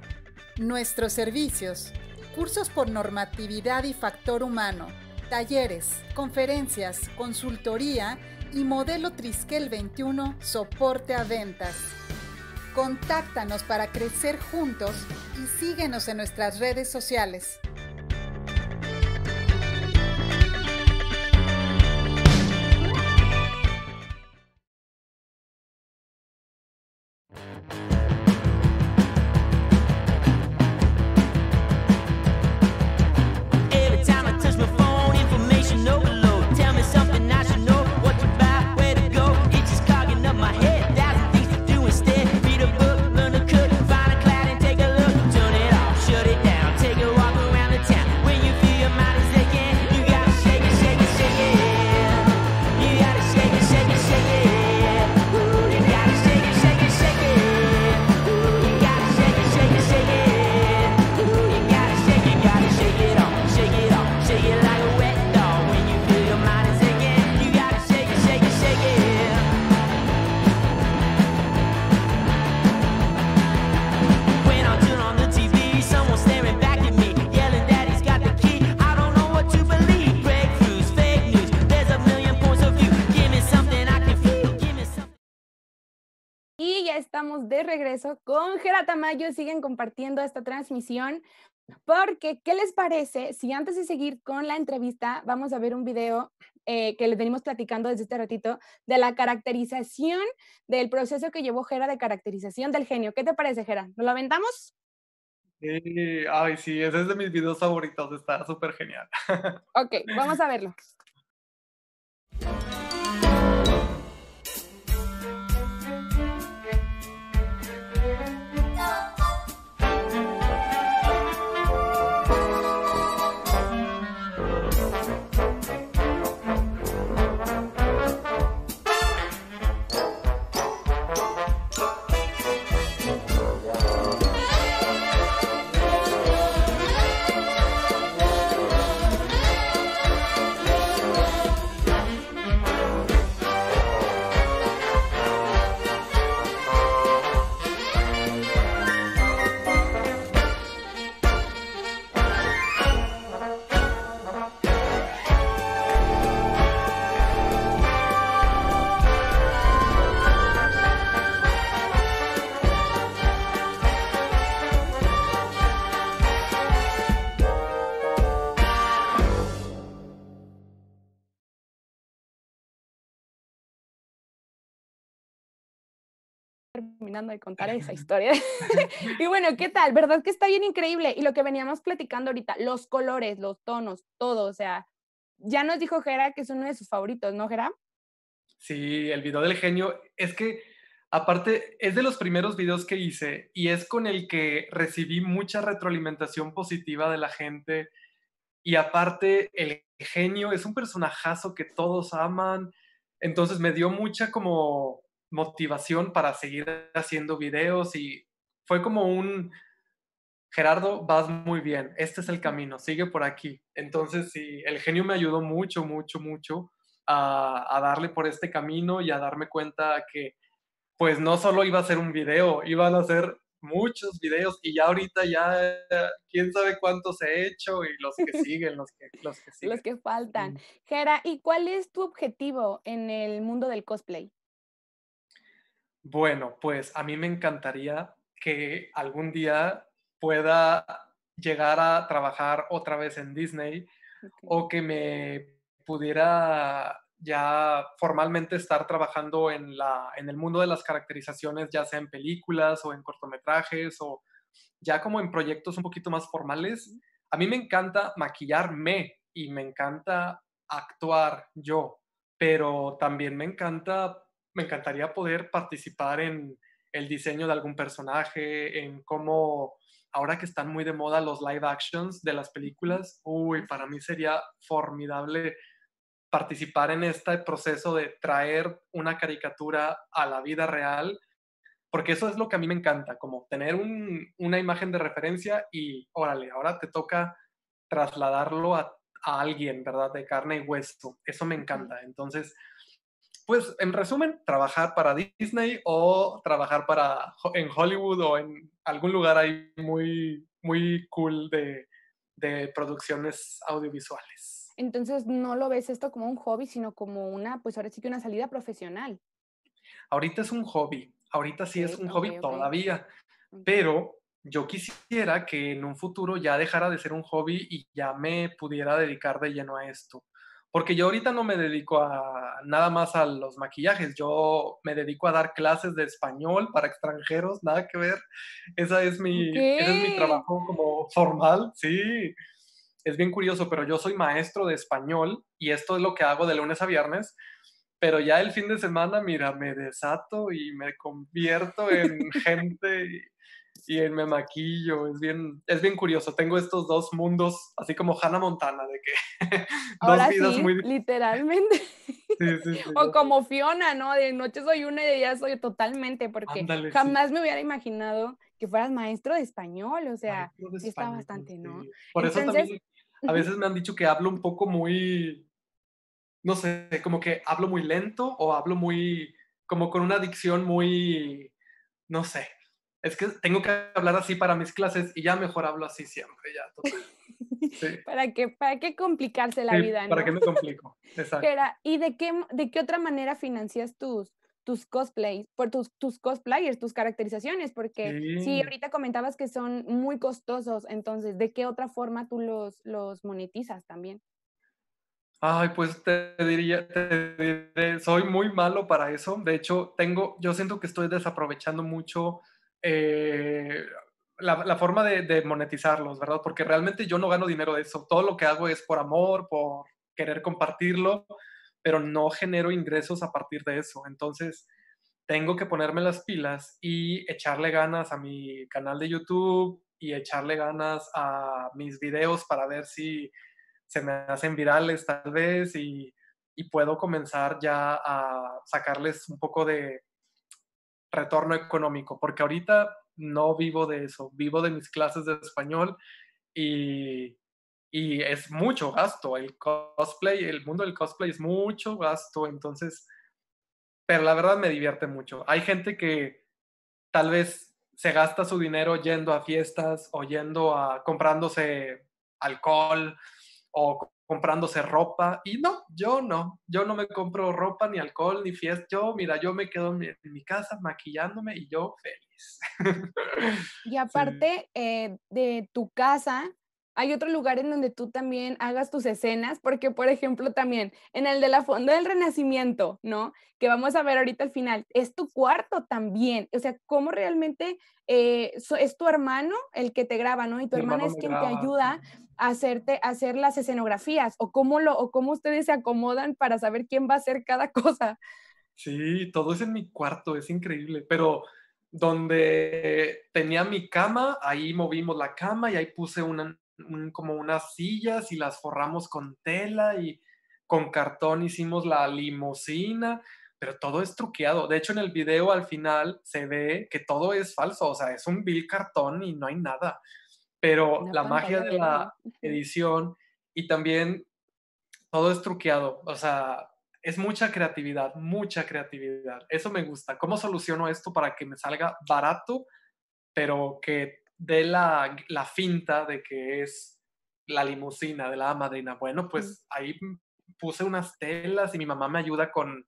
Nuestros servicios cursos por normatividad y factor humano, talleres, conferencias, consultoría y modelo Triskel 21 soporte a ventas. Contáctanos para crecer juntos y síguenos en nuestras redes sociales. de regreso con Gera Tamayo. Siguen compartiendo esta transmisión. Porque, ¿qué les parece si antes de seguir con la entrevista vamos a ver un video eh, que les venimos platicando desde este ratito de la caracterización del proceso que llevó Gera de caracterización del genio? ¿Qué te parece, Gera? ¿Nos lo aventamos? Sí, ay, sí, ese es de mis videos favoritos, está súper genial. Ok, vamos a verlo. de contar esa historia. y bueno, ¿qué tal? ¿Verdad que está bien increíble? Y lo que veníamos platicando ahorita, los colores, los tonos, todo, o sea, ya nos dijo Gerard que es uno de sus favoritos, ¿no, Gerard? Sí, el video del genio es que aparte es de los primeros videos que hice y es con el que recibí mucha retroalimentación positiva de la gente. Y aparte el genio es un personajazo que todos aman. Entonces me dio mucha como motivación para seguir haciendo videos y fue como un, Gerardo, vas muy bien, este es el camino, sigue por aquí. Entonces, sí, el genio me ayudó mucho, mucho, mucho a, darle por este camino y a darme cuenta que pues no solo iba a ser un video, iban a ser muchos videos y ya ahorita ya quién sabe cuántos he hecho y los que siguen, los que, los que Los que faltan. Gera, ¿y cuál es tu objetivo en el mundo del cosplay? Bueno, pues a mí me encantaría que algún día pueda llegar a trabajar otra vez en Disney o que me pudiera ya formalmente estar trabajando en, la, en el mundo de las caracterizaciones, ya sea en películas o en cortometrajes o ya como en proyectos un poquito más formales. A mí me encanta maquillarme y me encanta actuar yo, pero también me encanta me encantaría poder participar en el diseño de algún personaje, en cómo ahora que están muy de moda los live actions de las películas, uy, para mí sería formidable participar en este proceso de traer una caricatura a la vida real, porque eso es lo que a mí me encanta, como tener una imagen de referencia y órale, ahora te toca trasladarlo a, a alguien, ¿verdad? De carne y hueso, eso me encanta. Entonces, pues, en resumen, trabajar para Disney o trabajar para, en Hollywood o en algún lugar ahí muy, muy cool de, producciones audiovisuales. Entonces, ¿no lo ves esto como un hobby, sino como una, pues ahora sí que una salida profesional? Ahorita es un hobby, ahorita sí es un hobby todavía, pero yo quisiera que en un futuro ya dejara de ser un hobby y ya me pudiera dedicar de lleno a esto porque yo ahorita no me dedico a nada más a los maquillajes, yo me dedico a dar clases de español para extranjeros, nada que ver. Esa es mi, ese es mi trabajo como formal, sí. Es bien curioso, pero yo soy maestro de español y esto es lo que hago de lunes a viernes. Pero ya el fin de semana, mira, me desato y me convierto en gente y me maquillo, es bien, es bien curioso. Tengo estos dos mundos, así como Hannah Montana, de que dos vidas muy literalmente. o como Fiona, ¿no? De noche soy una y de día soy totalmente, porque jamás me hubiera imaginado que fueras maestro de español, o sea, está bastante, ¿no? Por eso también a veces me han dicho que hablo un poco muy, no sé, como que hablo muy lento o hablo muy, como con una dicción muy, no sé, es que tengo que hablar así para mis clases y ya mejor hablo así siempre, ya. ¿Para, qué, ¿Para qué complicarse la vida? ¿no? ¿Para qué me complico? Exacto. ¿Y de qué, de qué otra manera financias tus, tus cosplays, por tus, tus cosplayers, tus caracterizaciones? Porque si ahorita comentabas que son muy costosos, entonces, ¿de qué otra forma tú los, los monetizas también? Ay, pues te diría, diré, soy muy malo para eso. De hecho, tengo, yo siento que estoy desaprovechando mucho eh, la, forma de, monetizarlos, ¿verdad? Porque realmente yo no gano dinero de eso. Todo lo que hago es por amor, por querer compartirlo, pero no genero ingresos a partir de eso. Entonces, tengo que ponerme las pilas y echarle ganas a mi canal de YouTube y echarle ganas a mis videos para ver si se me hacen virales tal vez y puedo comenzar ya a sacarles un poco de, retorno económico, porque ahorita no vivo de eso, vivo de mis clases de español y, y es mucho gasto, el cosplay, el mundo del cosplay es mucho gasto, entonces, pero la verdad me divierte mucho. Hay gente que tal vez se gasta su dinero yendo a fiestas o yendo a comprándose alcohol o comprándose ropa. Y no, yo no, yo no me compro ropa, ni alcohol, ni fiesta. Yo, mira, yo me quedo en mi, casa maquillándome y yo feliz. y aparte eh, de tu casa, hay otro lugar en donde tú también hagas tus escenas, porque por ejemplo también en el de la Fonda del Renacimiento, ¿no? Que vamos a ver ahorita al final, es tu cuarto también, o sea, cómo realmente eh, es tu hermano el que te graba, ¿no? Y tu hermana es quien te ayuda hacerte, hacer las escenografías o cómo, lo, o cómo ustedes se acomodan para saber quién va a hacer cada cosa. Sí, todo es en mi cuarto, es increíble, pero donde tenía mi cama, ahí movimos la cama y ahí puse una, como unas sillas y las forramos con tela y con cartón hicimos la limusina, pero todo es truqueado. De hecho, en el video al final se ve que todo es falso, o sea, es un vil cartón y no hay nada pero la magia de la edición y también todo es truqueado, o sea, es mucha creatividad, mucha creatividad. Eso me gusta. ¿Cómo soluciono esto para que me salga barato, pero que dé la, la finta de que es la limusina de la madrina? Bueno, pues ahí puse unas telas y mi mamá me ayuda con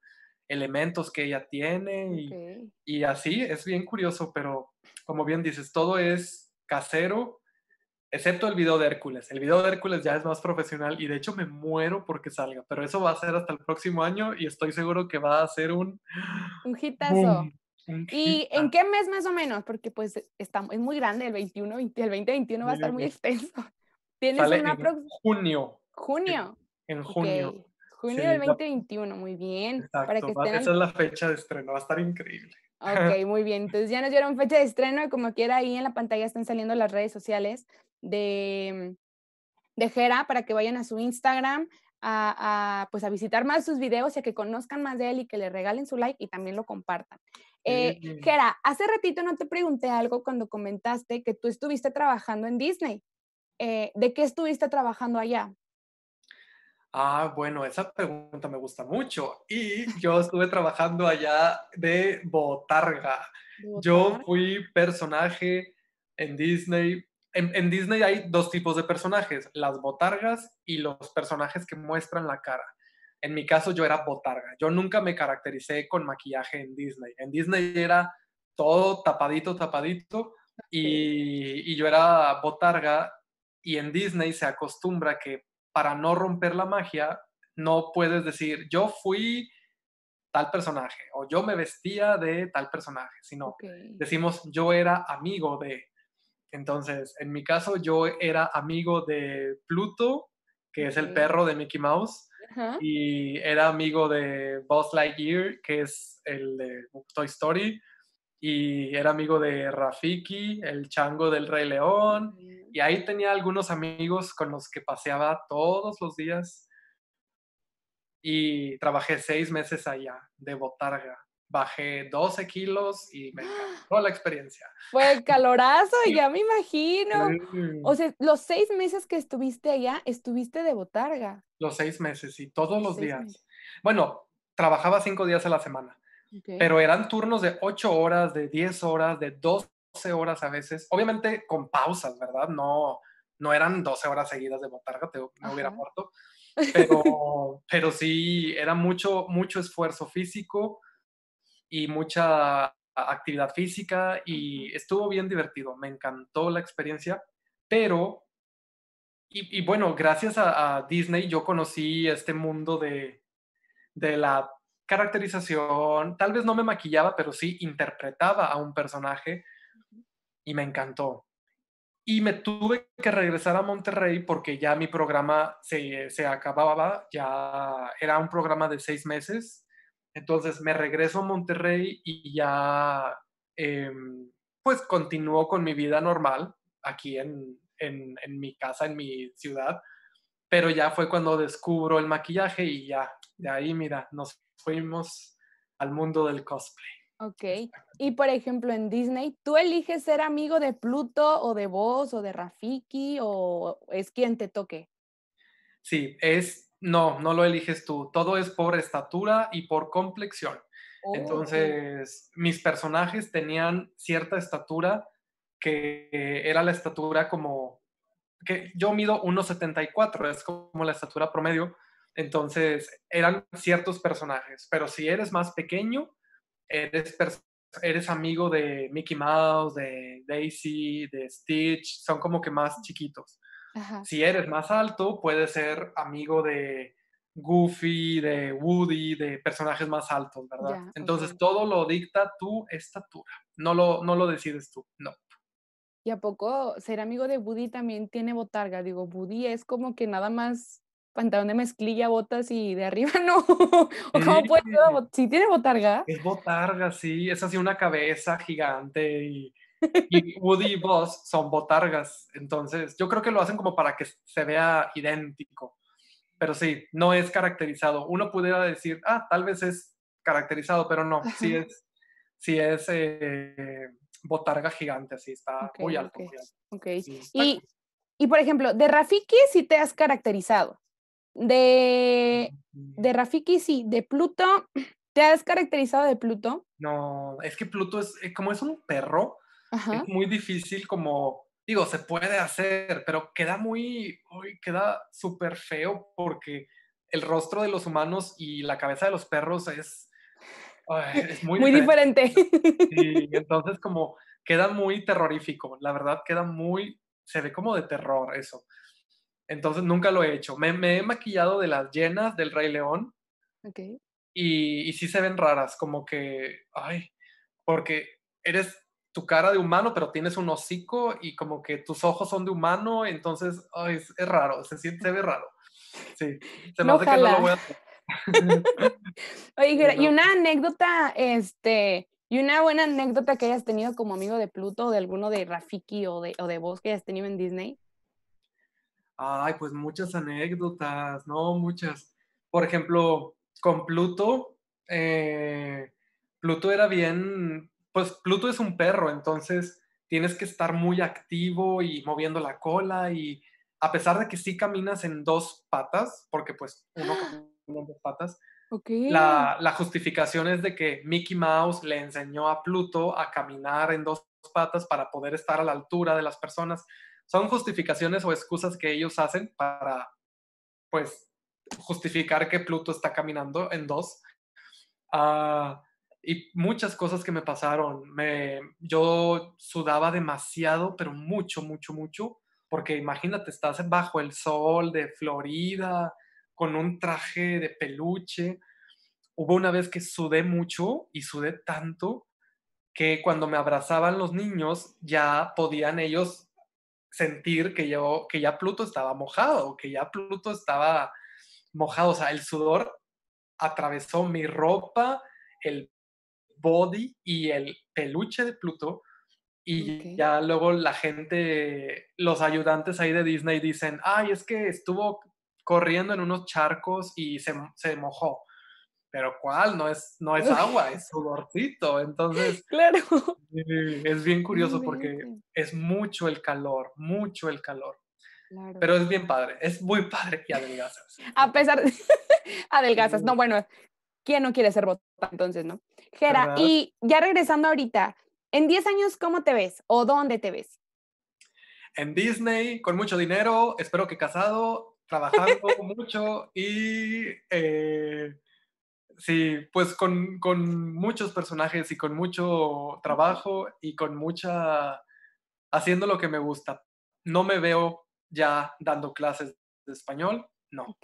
elementos que ella tiene y así es bien curioso, pero como bien dices, todo es casero, Excepto el video de Hércules. El video de Hércules ya es más profesional y de hecho me muero porque salga, pero eso va a ser hasta el próximo año y estoy seguro que va a ser un... Un hitazo. ¿Y en qué mes más o menos? Porque pues está, es muy grande, el 21, el 2021 va a estar muy extenso. ¿Tienes Sale una en Junio. Junio. En, junio. Junio del 2021, muy bien. para que estén... Esa es la fecha de estreno, va a estar increíble. Ok, muy bien. Entonces ya nos dieron fecha de estreno y como quiera ahí en la pantalla están saliendo las redes sociales de, de Jera para que vayan a su Instagram a, pues a visitar más sus videos y a que conozcan más de él y que le regalen su like y también lo compartan. Eh, hace ratito no te pregunté algo cuando comentaste que tú estuviste trabajando en Disney. Eh, ¿De qué estuviste trabajando allá? Ah, bueno, esa pregunta me gusta mucho. Y yo estuve trabajando allá de botarga. botarga. Yo fui personaje en Disney en, Disney hay dos tipos de personajes, las botargas y los personajes que muestran la cara. En mi caso yo era botarga, yo nunca me caractericé con maquillaje en Disney. En Disney era todo tapadito, tapadito, y, yo era botarga, y en Disney se acostumbra que para no romper la magia, no puedes decir, yo fui tal personaje o yo me vestía de tal personaje, sino decimos yo era amigo de, entonces, en mi caso, yo era amigo de Pluto, que es el perro de Mickey Mouse, y era amigo de Buzz Lightyear, que es el de Toy Story, y era amigo de Rafiki, el chango del Rey León, y ahí tenía algunos amigos con los que paseaba todos los días. Y trabajé seis meses allá, de botarga bajé 12 kilos y me encantó la experiencia. Fue el calorazo, y ya me imagino. O sea, los seis meses que estuviste allá, estuviste de botarga. Los seis meses, y todos los, días. Bueno, trabajaba cinco días a la semana, pero eran turnos de ocho horas, de diez horas, de doce horas a veces. Obviamente con pausas, ¿verdad? No, no eran doce horas seguidas de botarga, te, hubiera muerto. Pero, pero sí, era mucho, mucho esfuerzo físico, y mucha actividad física y estuvo bien divertido, me encantó la experiencia, pero, y, bueno, gracias a, Disney yo conocí este mundo de, de la caracterización, tal vez no me maquillaba, pero sí interpretaba a un personaje y me encantó. Y me tuve que regresar a Monterrey porque ya mi programa se, se acababa, ya era un programa de seis meses entonces me regreso a Monterrey y ya em, pues continúo con mi vida normal aquí en, en, en, mi casa, en mi ciudad, pero ya fue cuando descubro el maquillaje y ya, de ahí mira, nos fuimos al mundo del cosplay. Ok, y por ejemplo en Disney, ¿tú eliges ser amigo de Pluto o de vos o de Rafiki o es quien te toque? Sí, es no, no lo eliges tú. Todo es por estatura y por complexión. Oh, Entonces, mis personajes tenían cierta estatura que eh, era la estatura como que yo mido 1.74, es como la estatura promedio. Entonces, eran ciertos personajes, pero si eres más pequeño, eres, eres amigo de Mickey Mouse, de Daisy, de Stitch, son como que más chiquitos. Si eres más alto, puedes ser amigo de Goofy, de Woody, de personajes más altos, ¿verdad? Entonces todo lo dicta tu estatura, no lo, no lo decides tú, no. ¿Y a poco ser amigo de Woody también tiene botarga? Digo, Woody es como que nada más pantalón de mezclilla, botas y de arriba no. cómo puede ser? ¿Sí tiene botarga? Es botarga, sí. Es así una cabeza gigante y y Woody y Buzz son botargas, entonces yo creo que lo hacen como para que se vea idéntico. Pero sí, no es caracterizado. Uno pudiera decir, ah, tal vez es caracterizado, pero no, sí es, sí es eh, botarga gigante, así está muy alto. Y, y por ejemplo, de Rafiki sí te has caracterizado. De, de Rafiki sí, de Pluto, ¿te has caracterizado de Pluto? No, es que Pluto es, eh, como es un perro, es muy difícil como, digo, se puede hacer, pero queda muy, uy, queda súper feo porque el rostro de los humanos y la cabeza de los perros es, es muy, diferente. entonces como queda muy terrorífico, la verdad queda muy, se ve como de terror eso. Entonces nunca lo he hecho. Me, me he maquillado de las llenas del Rey León. Okay. Y, y sí se ven raras, como que, ay, porque eres tu cara de humano, pero tienes un hocico y como que tus ojos son de humano, entonces es, raro, se, siente, ve raro. Sí, se me hace que no lo voy a Oye, y una anécdota, este, y una buena anécdota que hayas tenido como amigo de Pluto o de alguno de Rafiki o de, de vos que hayas tenido en Disney. Ay, pues muchas anécdotas, ¿no? Muchas. Por ejemplo, con Pluto, eh, Pluto era bien, pues Pluto es un perro, entonces tienes que estar muy activo y moviendo la cola y a pesar de que sí caminas en dos patas, porque pues uno ¡Ah! camina en dos patas, la, la, justificación es de que Mickey Mouse le enseñó a Pluto a caminar en dos patas para poder estar a la altura de las personas. Son justificaciones o excusas que ellos hacen para, pues, justificar que Pluto está caminando en dos. Ah, y muchas cosas que me pasaron. Me, yo sudaba demasiado, pero mucho, mucho, mucho, porque imagínate, estás bajo el sol de Florida, con un traje de peluche. Hubo una vez que sudé mucho y sudé tanto que cuando me abrazaban los niños ya podían ellos sentir que yo que ya Pluto estaba mojado, que ya Pluto estaba mojado, o sea, el sudor atravesó mi ropa, el body y el peluche de Pluto. Y ya luego la gente, los ayudantes ahí de Disney dicen, ay, es que estuvo corriendo en unos charcos y se, mojó. Pero ¿cuál? No es, no es agua, es sudorcito. Entonces, claro. Eh, es bien curioso porque es mucho el calor, mucho el calor. Pero es bien padre, es muy padre que adelgazas. A pesar de... adelgazas, no, bueno, ¿quién no quiere ser vota entonces, no? Gera, y ya regresando ahorita, en 10 años, ¿cómo te ves o dónde te ves? En Disney, con mucho dinero, espero que casado, trabajando mucho y eh, sí, pues con, con, muchos personajes y con mucho trabajo y con mucha haciendo lo que me gusta. No me veo ya dando clases de español, no.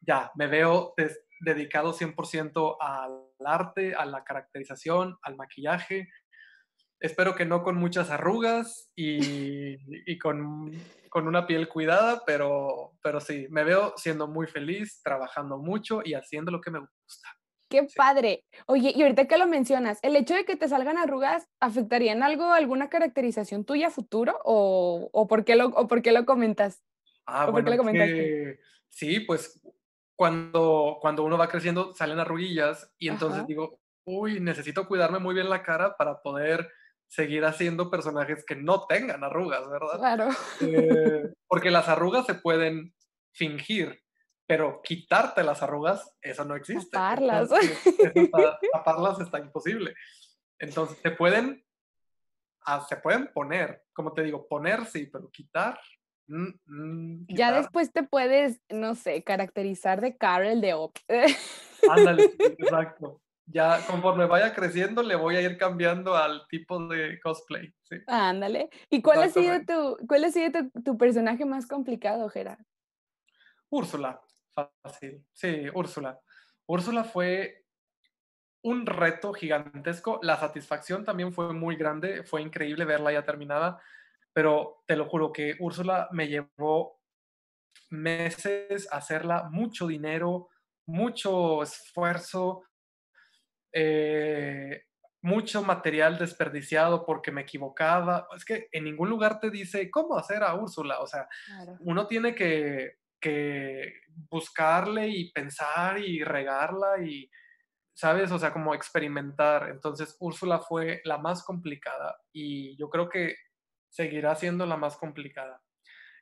Ya, me veo dedicado 100% a arte, a la caracterización, al maquillaje. Espero que no con muchas arrugas y, con, con, una piel cuidada, pero, pero sí, me veo siendo muy feliz, trabajando mucho y haciendo lo que me gusta. Qué padre. Oye, y ahorita que lo mencionas, ¿el hecho de que te salgan arrugas afectaría en algo alguna caracterización tuya futuro? ¿O, o por, qué lo, o por qué lo comentas? Ah, lo Que, sí, pues cuando, cuando uno va creciendo salen arruguillas y entonces digo, uy, necesito cuidarme muy bien la cara para poder seguir haciendo personajes que no tengan arrugas, ¿verdad? Claro. Eh, porque las arrugas se pueden fingir, pero quitarte las arrugas, eso no existe. Taparlas. taparlas está imposible. Entonces, se pueden, ah, se pueden poner, como te digo, poner sí, pero quitar Mm, mm, ya después te puedes, no sé, caracterizar de Carol de Op. Ándale, exacto. Ya conforme vaya creciendo, le voy a ir cambiando al tipo de cosplay. Ándale. ¿Y cuál ha sido, tu, cuál ha sido tu, tu personaje más complicado, Gerard? Úrsula. Fácil. Sí, Úrsula. Úrsula fue un reto gigantesco. La satisfacción también fue muy grande. Fue increíble verla ya terminada pero te lo juro que Úrsula me llevó meses hacerla, mucho dinero, mucho esfuerzo, eh, mucho material desperdiciado porque me equivocaba. Es que en ningún lugar te dice cómo hacer a Úrsula, o sea, uno tiene que, que buscarle y pensar y regarla y, ¿sabes? O sea, como experimentar. Entonces, Úrsula fue la más complicada y yo creo que seguirá siendo la más complicada.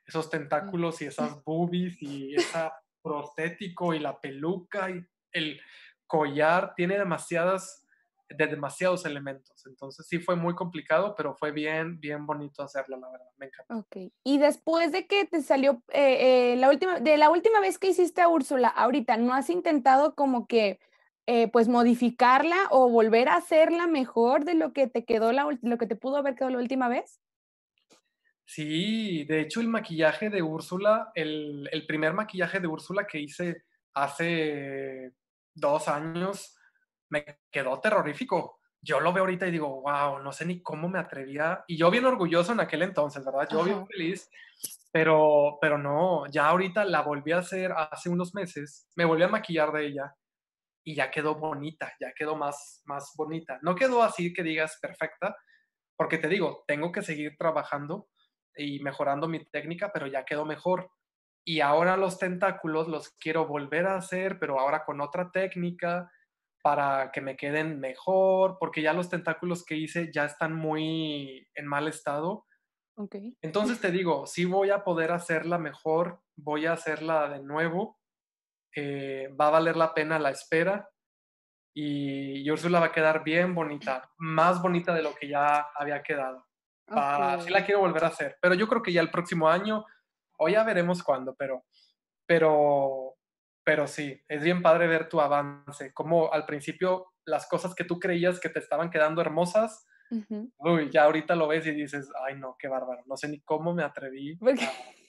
Esos tentáculos y esas boobies y esa prostético y la peluca y el collar tiene demasiadas de demasiados elementos. Entonces sí fue muy complicado, pero fue bien, bien bonito hacerlo. la verdad. Me encanta Ok. Y después de que te salió eh, eh, la última, de la última vez que hiciste a Úrsula, ahorita, ¿no has intentado como que eh, pues modificarla o volver a hacerla mejor de lo que te quedó la lo que te pudo haber quedado la última vez? Sí, de hecho el maquillaje de Úrsula, el, primer maquillaje de Úrsula que hice hace dos años, me quedó terrorífico. Yo lo veo ahorita y digo, wow, no sé ni cómo me atrevía. Y yo bien orgulloso en aquel entonces, ¿verdad? Yo bien feliz, pero, pero no, ya ahorita la volví a hacer hace unos meses, me volví a maquillar de ella y ya quedó bonita, ya quedó más, más bonita. No quedó así que digas perfecta, porque te digo, tengo que seguir trabajando, y mejorando mi técnica, pero ya quedó mejor. Y ahora los tentáculos los quiero volver a hacer, pero ahora con otra técnica para que me queden mejor, porque ya los tentáculos que hice ya están muy en mal estado. Entonces te digo, si voy a poder hacerla mejor, voy a hacerla de nuevo, eh, va a valer la pena la espera y Ursula va a quedar bien bonita, más bonita de lo que ya había quedado. Ah, sí la quiero volver a hacer, pero yo creo que ya el próximo año, o ya veremos cuándo, pero, pero, pero sí, es bien padre ver tu avance, como al principio las cosas que tú creías que te estaban quedando hermosas, ya ahorita lo ves y dices, ay no, qué bárbaro, no sé ni cómo me atreví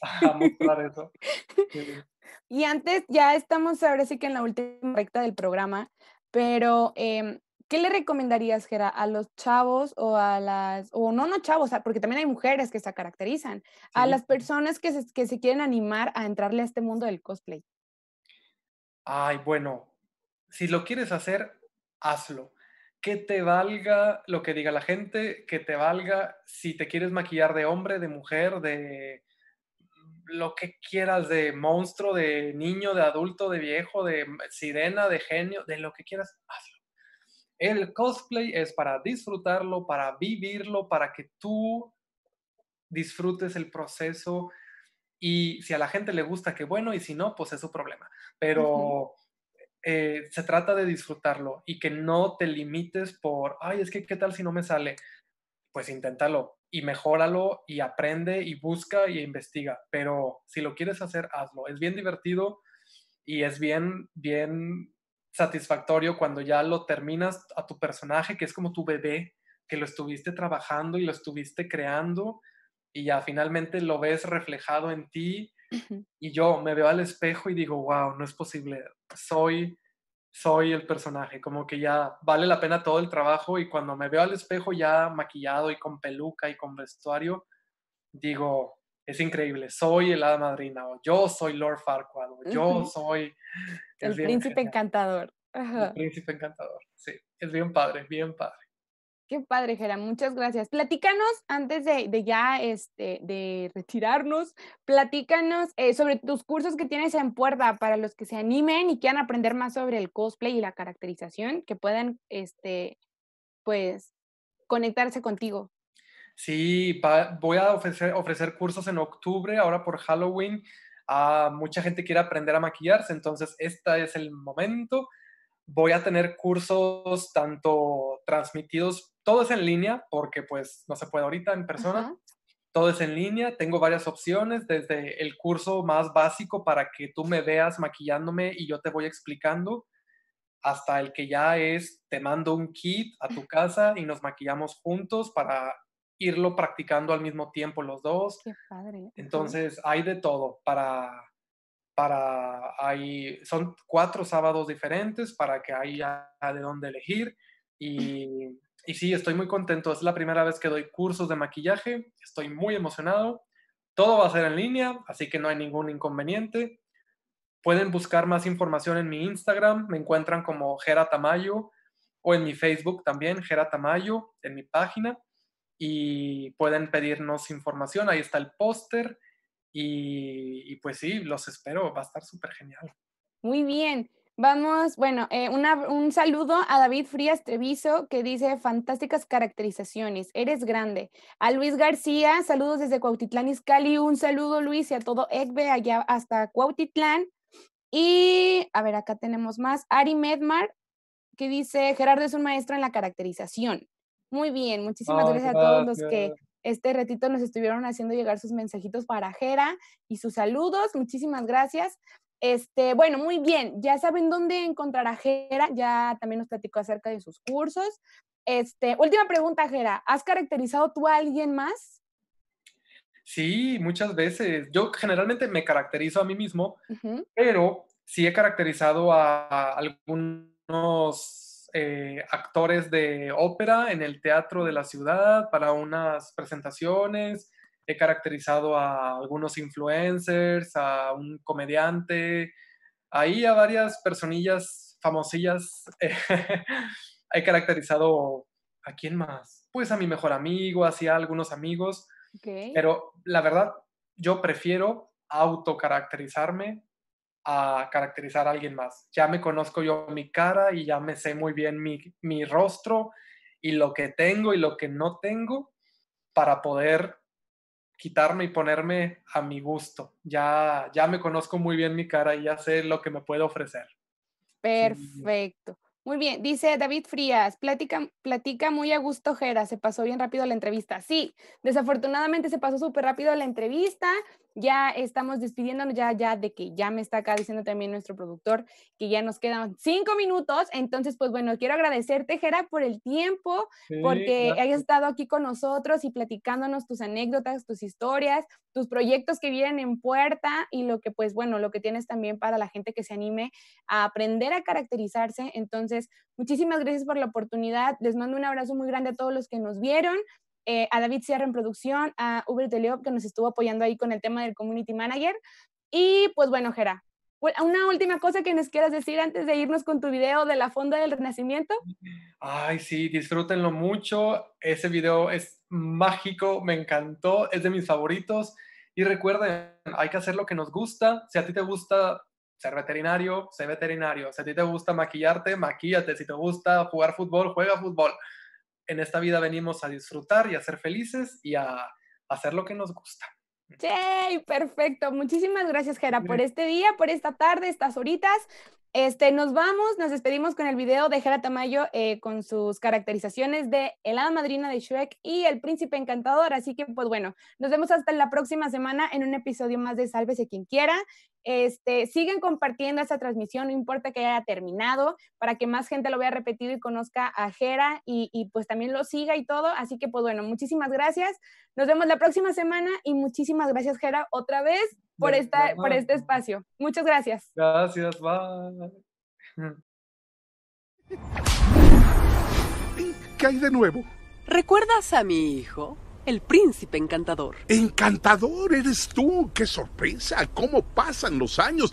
a, mostrar eso. Y antes, ya estamos ahora sí que en la última recta del programa, pero em, ¿Qué le recomendarías, Gera, a los chavos o a las, o no, no chavos, porque también hay mujeres que se caracterizan, a las personas que que se quieren animar a entrarle a este mundo del cosplay? Ay, bueno, si lo quieres hacer, hazlo. Que te valga lo que diga la gente, que te valga si te quieres maquillar de hombre, de mujer, de lo que quieras, de monstruo, de niño, de adulto, de viejo, de sirena, de genio, de lo que quieras, hazlo el cosplay es para disfrutarlo, para vivirlo, para que tú disfrutes el proceso y si a la gente le gusta, qué bueno, y si no, pues es su problema. Pero eh, se trata de disfrutarlo y que no te limites por, ay, es que qué tal si no me sale. Pues inténtalo y mejóralo y aprende y busca y investiga. Pero si lo quieres hacer, hazlo. Es bien divertido y es bien, bien satisfactorio cuando ya lo terminas a tu personaje, que es como tu bebé, que lo estuviste trabajando y lo estuviste creando y ya finalmente lo ves reflejado en ti. Y yo me veo al espejo y digo, wow, no es posible, soy, soy el personaje, como que ya vale la pena todo el trabajo y cuando me veo al espejo ya maquillado y con peluca y con vestuario, digo, es increíble. Soy el hada madrina, o yo soy Lord Farquaad, o yo soy... El, príncipe encantador. El príncipe encantador, sí. Es bien padre, bien padre. Qué padre, Jera, muchas gracias. Platícanos, antes de, ya este, de retirarnos, platícanos eh, sobre tus cursos que tienes en puerta para los que se animen y quieran aprender más sobre el cosplay y la caracterización, que puedan, este, pues, conectarse contigo. Sí, voy a ofrecer, ofrecer cursos en octubre, ahora por Halloween. a mucha gente quiere aprender a maquillarse, entonces este es el momento. Voy a tener cursos tanto transmitidos, todo es en línea, porque pues no se puede ahorita en persona. Todo es en línea, tengo varias opciones, desde el curso más básico para que tú me veas maquillándome y yo te voy explicando, hasta el que ya es, te mando un kit a tu casa y nos maquillamos juntos para irlo practicando al mismo tiempo los dos. Qué padre. Entonces hay de todo para para hay son cuatro sábados diferentes para que haya de dónde elegir y, y sí, estoy muy contento. Es la primera vez que doy cursos de maquillaje. Estoy muy emocionado. Todo va a ser en línea, así que no hay ningún inconveniente. Pueden buscar más información en mi Instagram. Me encuentran como Geratamayo. o en mi Facebook también, Geratamayo, en mi página y pueden pedirnos información. Ahí está el póster y, pues sí, los espero, va a estar súper genial. Muy bien. Vamos, bueno, eh, un saludo a David Frías Treviso que dice fantásticas caracterizaciones, eres grande. A Luis García, saludos desde Cuautitlán Izcalli, un saludo Luis y a todo ECBE allá hasta Cuautitlán. Y a ver, acá tenemos más. Ari Medmar que dice Gerardo es un maestro en la caracterización. Muy bien, muchísimas oh, gracias a todos los que este ratito nos estuvieron haciendo llegar sus mensajitos para Jera y sus saludos. Muchísimas gracias. Este, bueno, muy bien, ya saben dónde encontrar a Jera, ya también nos platicó acerca de sus cursos. Este, última pregunta, Jera, ¿has caracterizado tú a alguien más? Sí, muchas veces. Yo generalmente me caracterizo a mí mismo, pero sí he caracterizado a algunos eh, actores de ópera en el teatro de la ciudad para unas presentaciones. He caracterizado a algunos influencers, a un comediante, ahí a varias personillas famosillas. he caracterizado a quién más. Pues a mi mejor amigo, así a algunos amigos. Pero la verdad, yo prefiero auto autocaracterizarme a caracterizar a alguien más. Ya me conozco yo mi cara y ya me sé muy bien mi, rostro y lo que tengo y lo que no tengo para poder quitarme y ponerme a mi gusto. Ya, ya me conozco muy bien mi cara y ya sé lo que me puede ofrecer. Perfecto. Muy bien, dice David Frías, platica, platica muy a gusto Jera, se pasó bien rápido la entrevista. Sí, desafortunadamente se pasó súper rápido la entrevista, ya estamos despidiéndonos ya, ya de que ya me está acá diciendo también nuestro productor que ya nos quedan cinco minutos. Entonces, pues bueno, quiero agradecerte, Jera, por el tiempo, porque hayas estado aquí con nosotros y platicándonos tus anécdotas, tus historias, tus proyectos que vienen en puerta y lo que, pues bueno, lo que tienes también para la gente que se anime a aprender a caracterizarse. Entonces, muchísimas gracias por la oportunidad. Les mando un abrazo muy grande a todos los que nos vieron eh, a David Sierra en producción, a Uber Teleop que nos estuvo apoyando ahí con el tema del Community Manager. Y pues bueno, Jera, pues, una última cosa que nos quieras decir antes de irnos con tu video de la Fonda del Renacimiento. Ay, sí, disfrútenlo mucho. Ese video es mágico, me encantó, es de mis favoritos. Y recuerden, hay que hacer lo que nos gusta. Si a ti te gusta ser veterinario, sé veterinario. Si a ti te gusta maquillarte, maquíllate. Si te gusta jugar fútbol, juega fútbol en esta vida venimos a disfrutar y a ser felices y a hacer lo que nos gusta. ¡Sí! Perfecto. Muchísimas gracias, Jera, por este día, por esta tarde, estas horitas. Este, nos vamos, nos despedimos con el video de Jera Tamayo eh, con sus caracterizaciones de El Hada Madrina de Shrek y El Príncipe Encantador. Así que, pues bueno, nos vemos hasta la próxima semana en un episodio más de Sálvese quien quiera. Este, siguen compartiendo esta transmisión, no importa que haya terminado, para que más gente lo vea repetido y conozca a Jera y, y pues también lo siga y todo. Así que, pues bueno, muchísimas gracias. Nos vemos la próxima semana y muchísimas gracias, Jera, otra vez por, esta, por este espacio. Muchas gracias. Gracias, bye. ¿Qué hay de nuevo? ¿Recuerdas a mi hijo? El príncipe encantador. Encantador eres tú. Qué sorpresa. ¿Cómo pasan los años?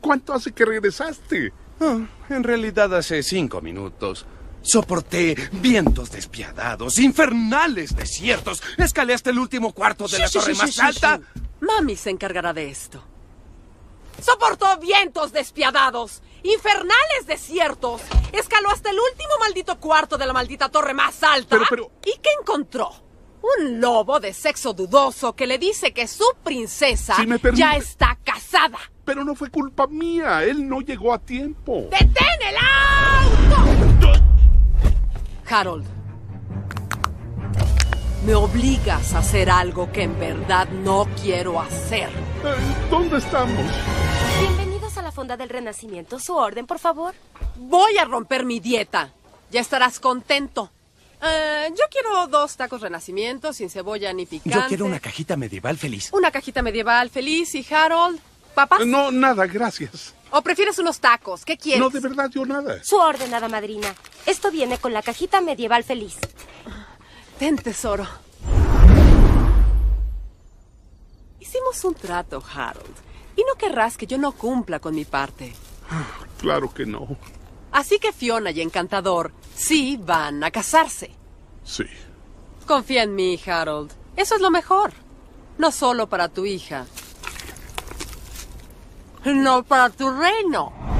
cuánto hace que regresaste? Ah, en realidad hace cinco minutos. Soporté vientos despiadados, infernales desiertos. Escalé hasta el último cuarto de la torre más alta. Mami se encargará de esto. Soportó vientos despiadados, infernales desiertos. Escaló hasta el último maldito cuarto de la maldita torre más alta. ¿Y qué encontró? Un lobo de sexo dudoso que le dice que su princesa ya está casada. Pero no fue culpa mía. Él no llegó a tiempo. ¡Detén el auto! Harold, me obligas a hacer algo que en verdad no quiero hacer. ¿Dónde estamos? Bienvenidos a la Fonda del Renacimiento. Su orden, por favor. Voy a romper mi dieta. Ya estarás contento. Ah, yo quiero dos tacos renacimiento sin cebolla ni picante. Yo quiero una cajita medieval feliz. Una cajita medieval feliz y Harold, papá. No, nada, gracias. ¿O prefieres unos tacos? ¿Qué quieres? No, de verdad, yo nada. Su ordenada madrina. Esto viene con la cajita medieval feliz. Ten, tesoro. Hicimos un trato, Harold. Y no querrás que yo no cumpla con mi parte. Ah, claro que no. Así que Fiona y Encantador sí van a casarse. Sí. Confía en mí, Harold. Eso es lo mejor. No solo para tu hija, no para tu reino.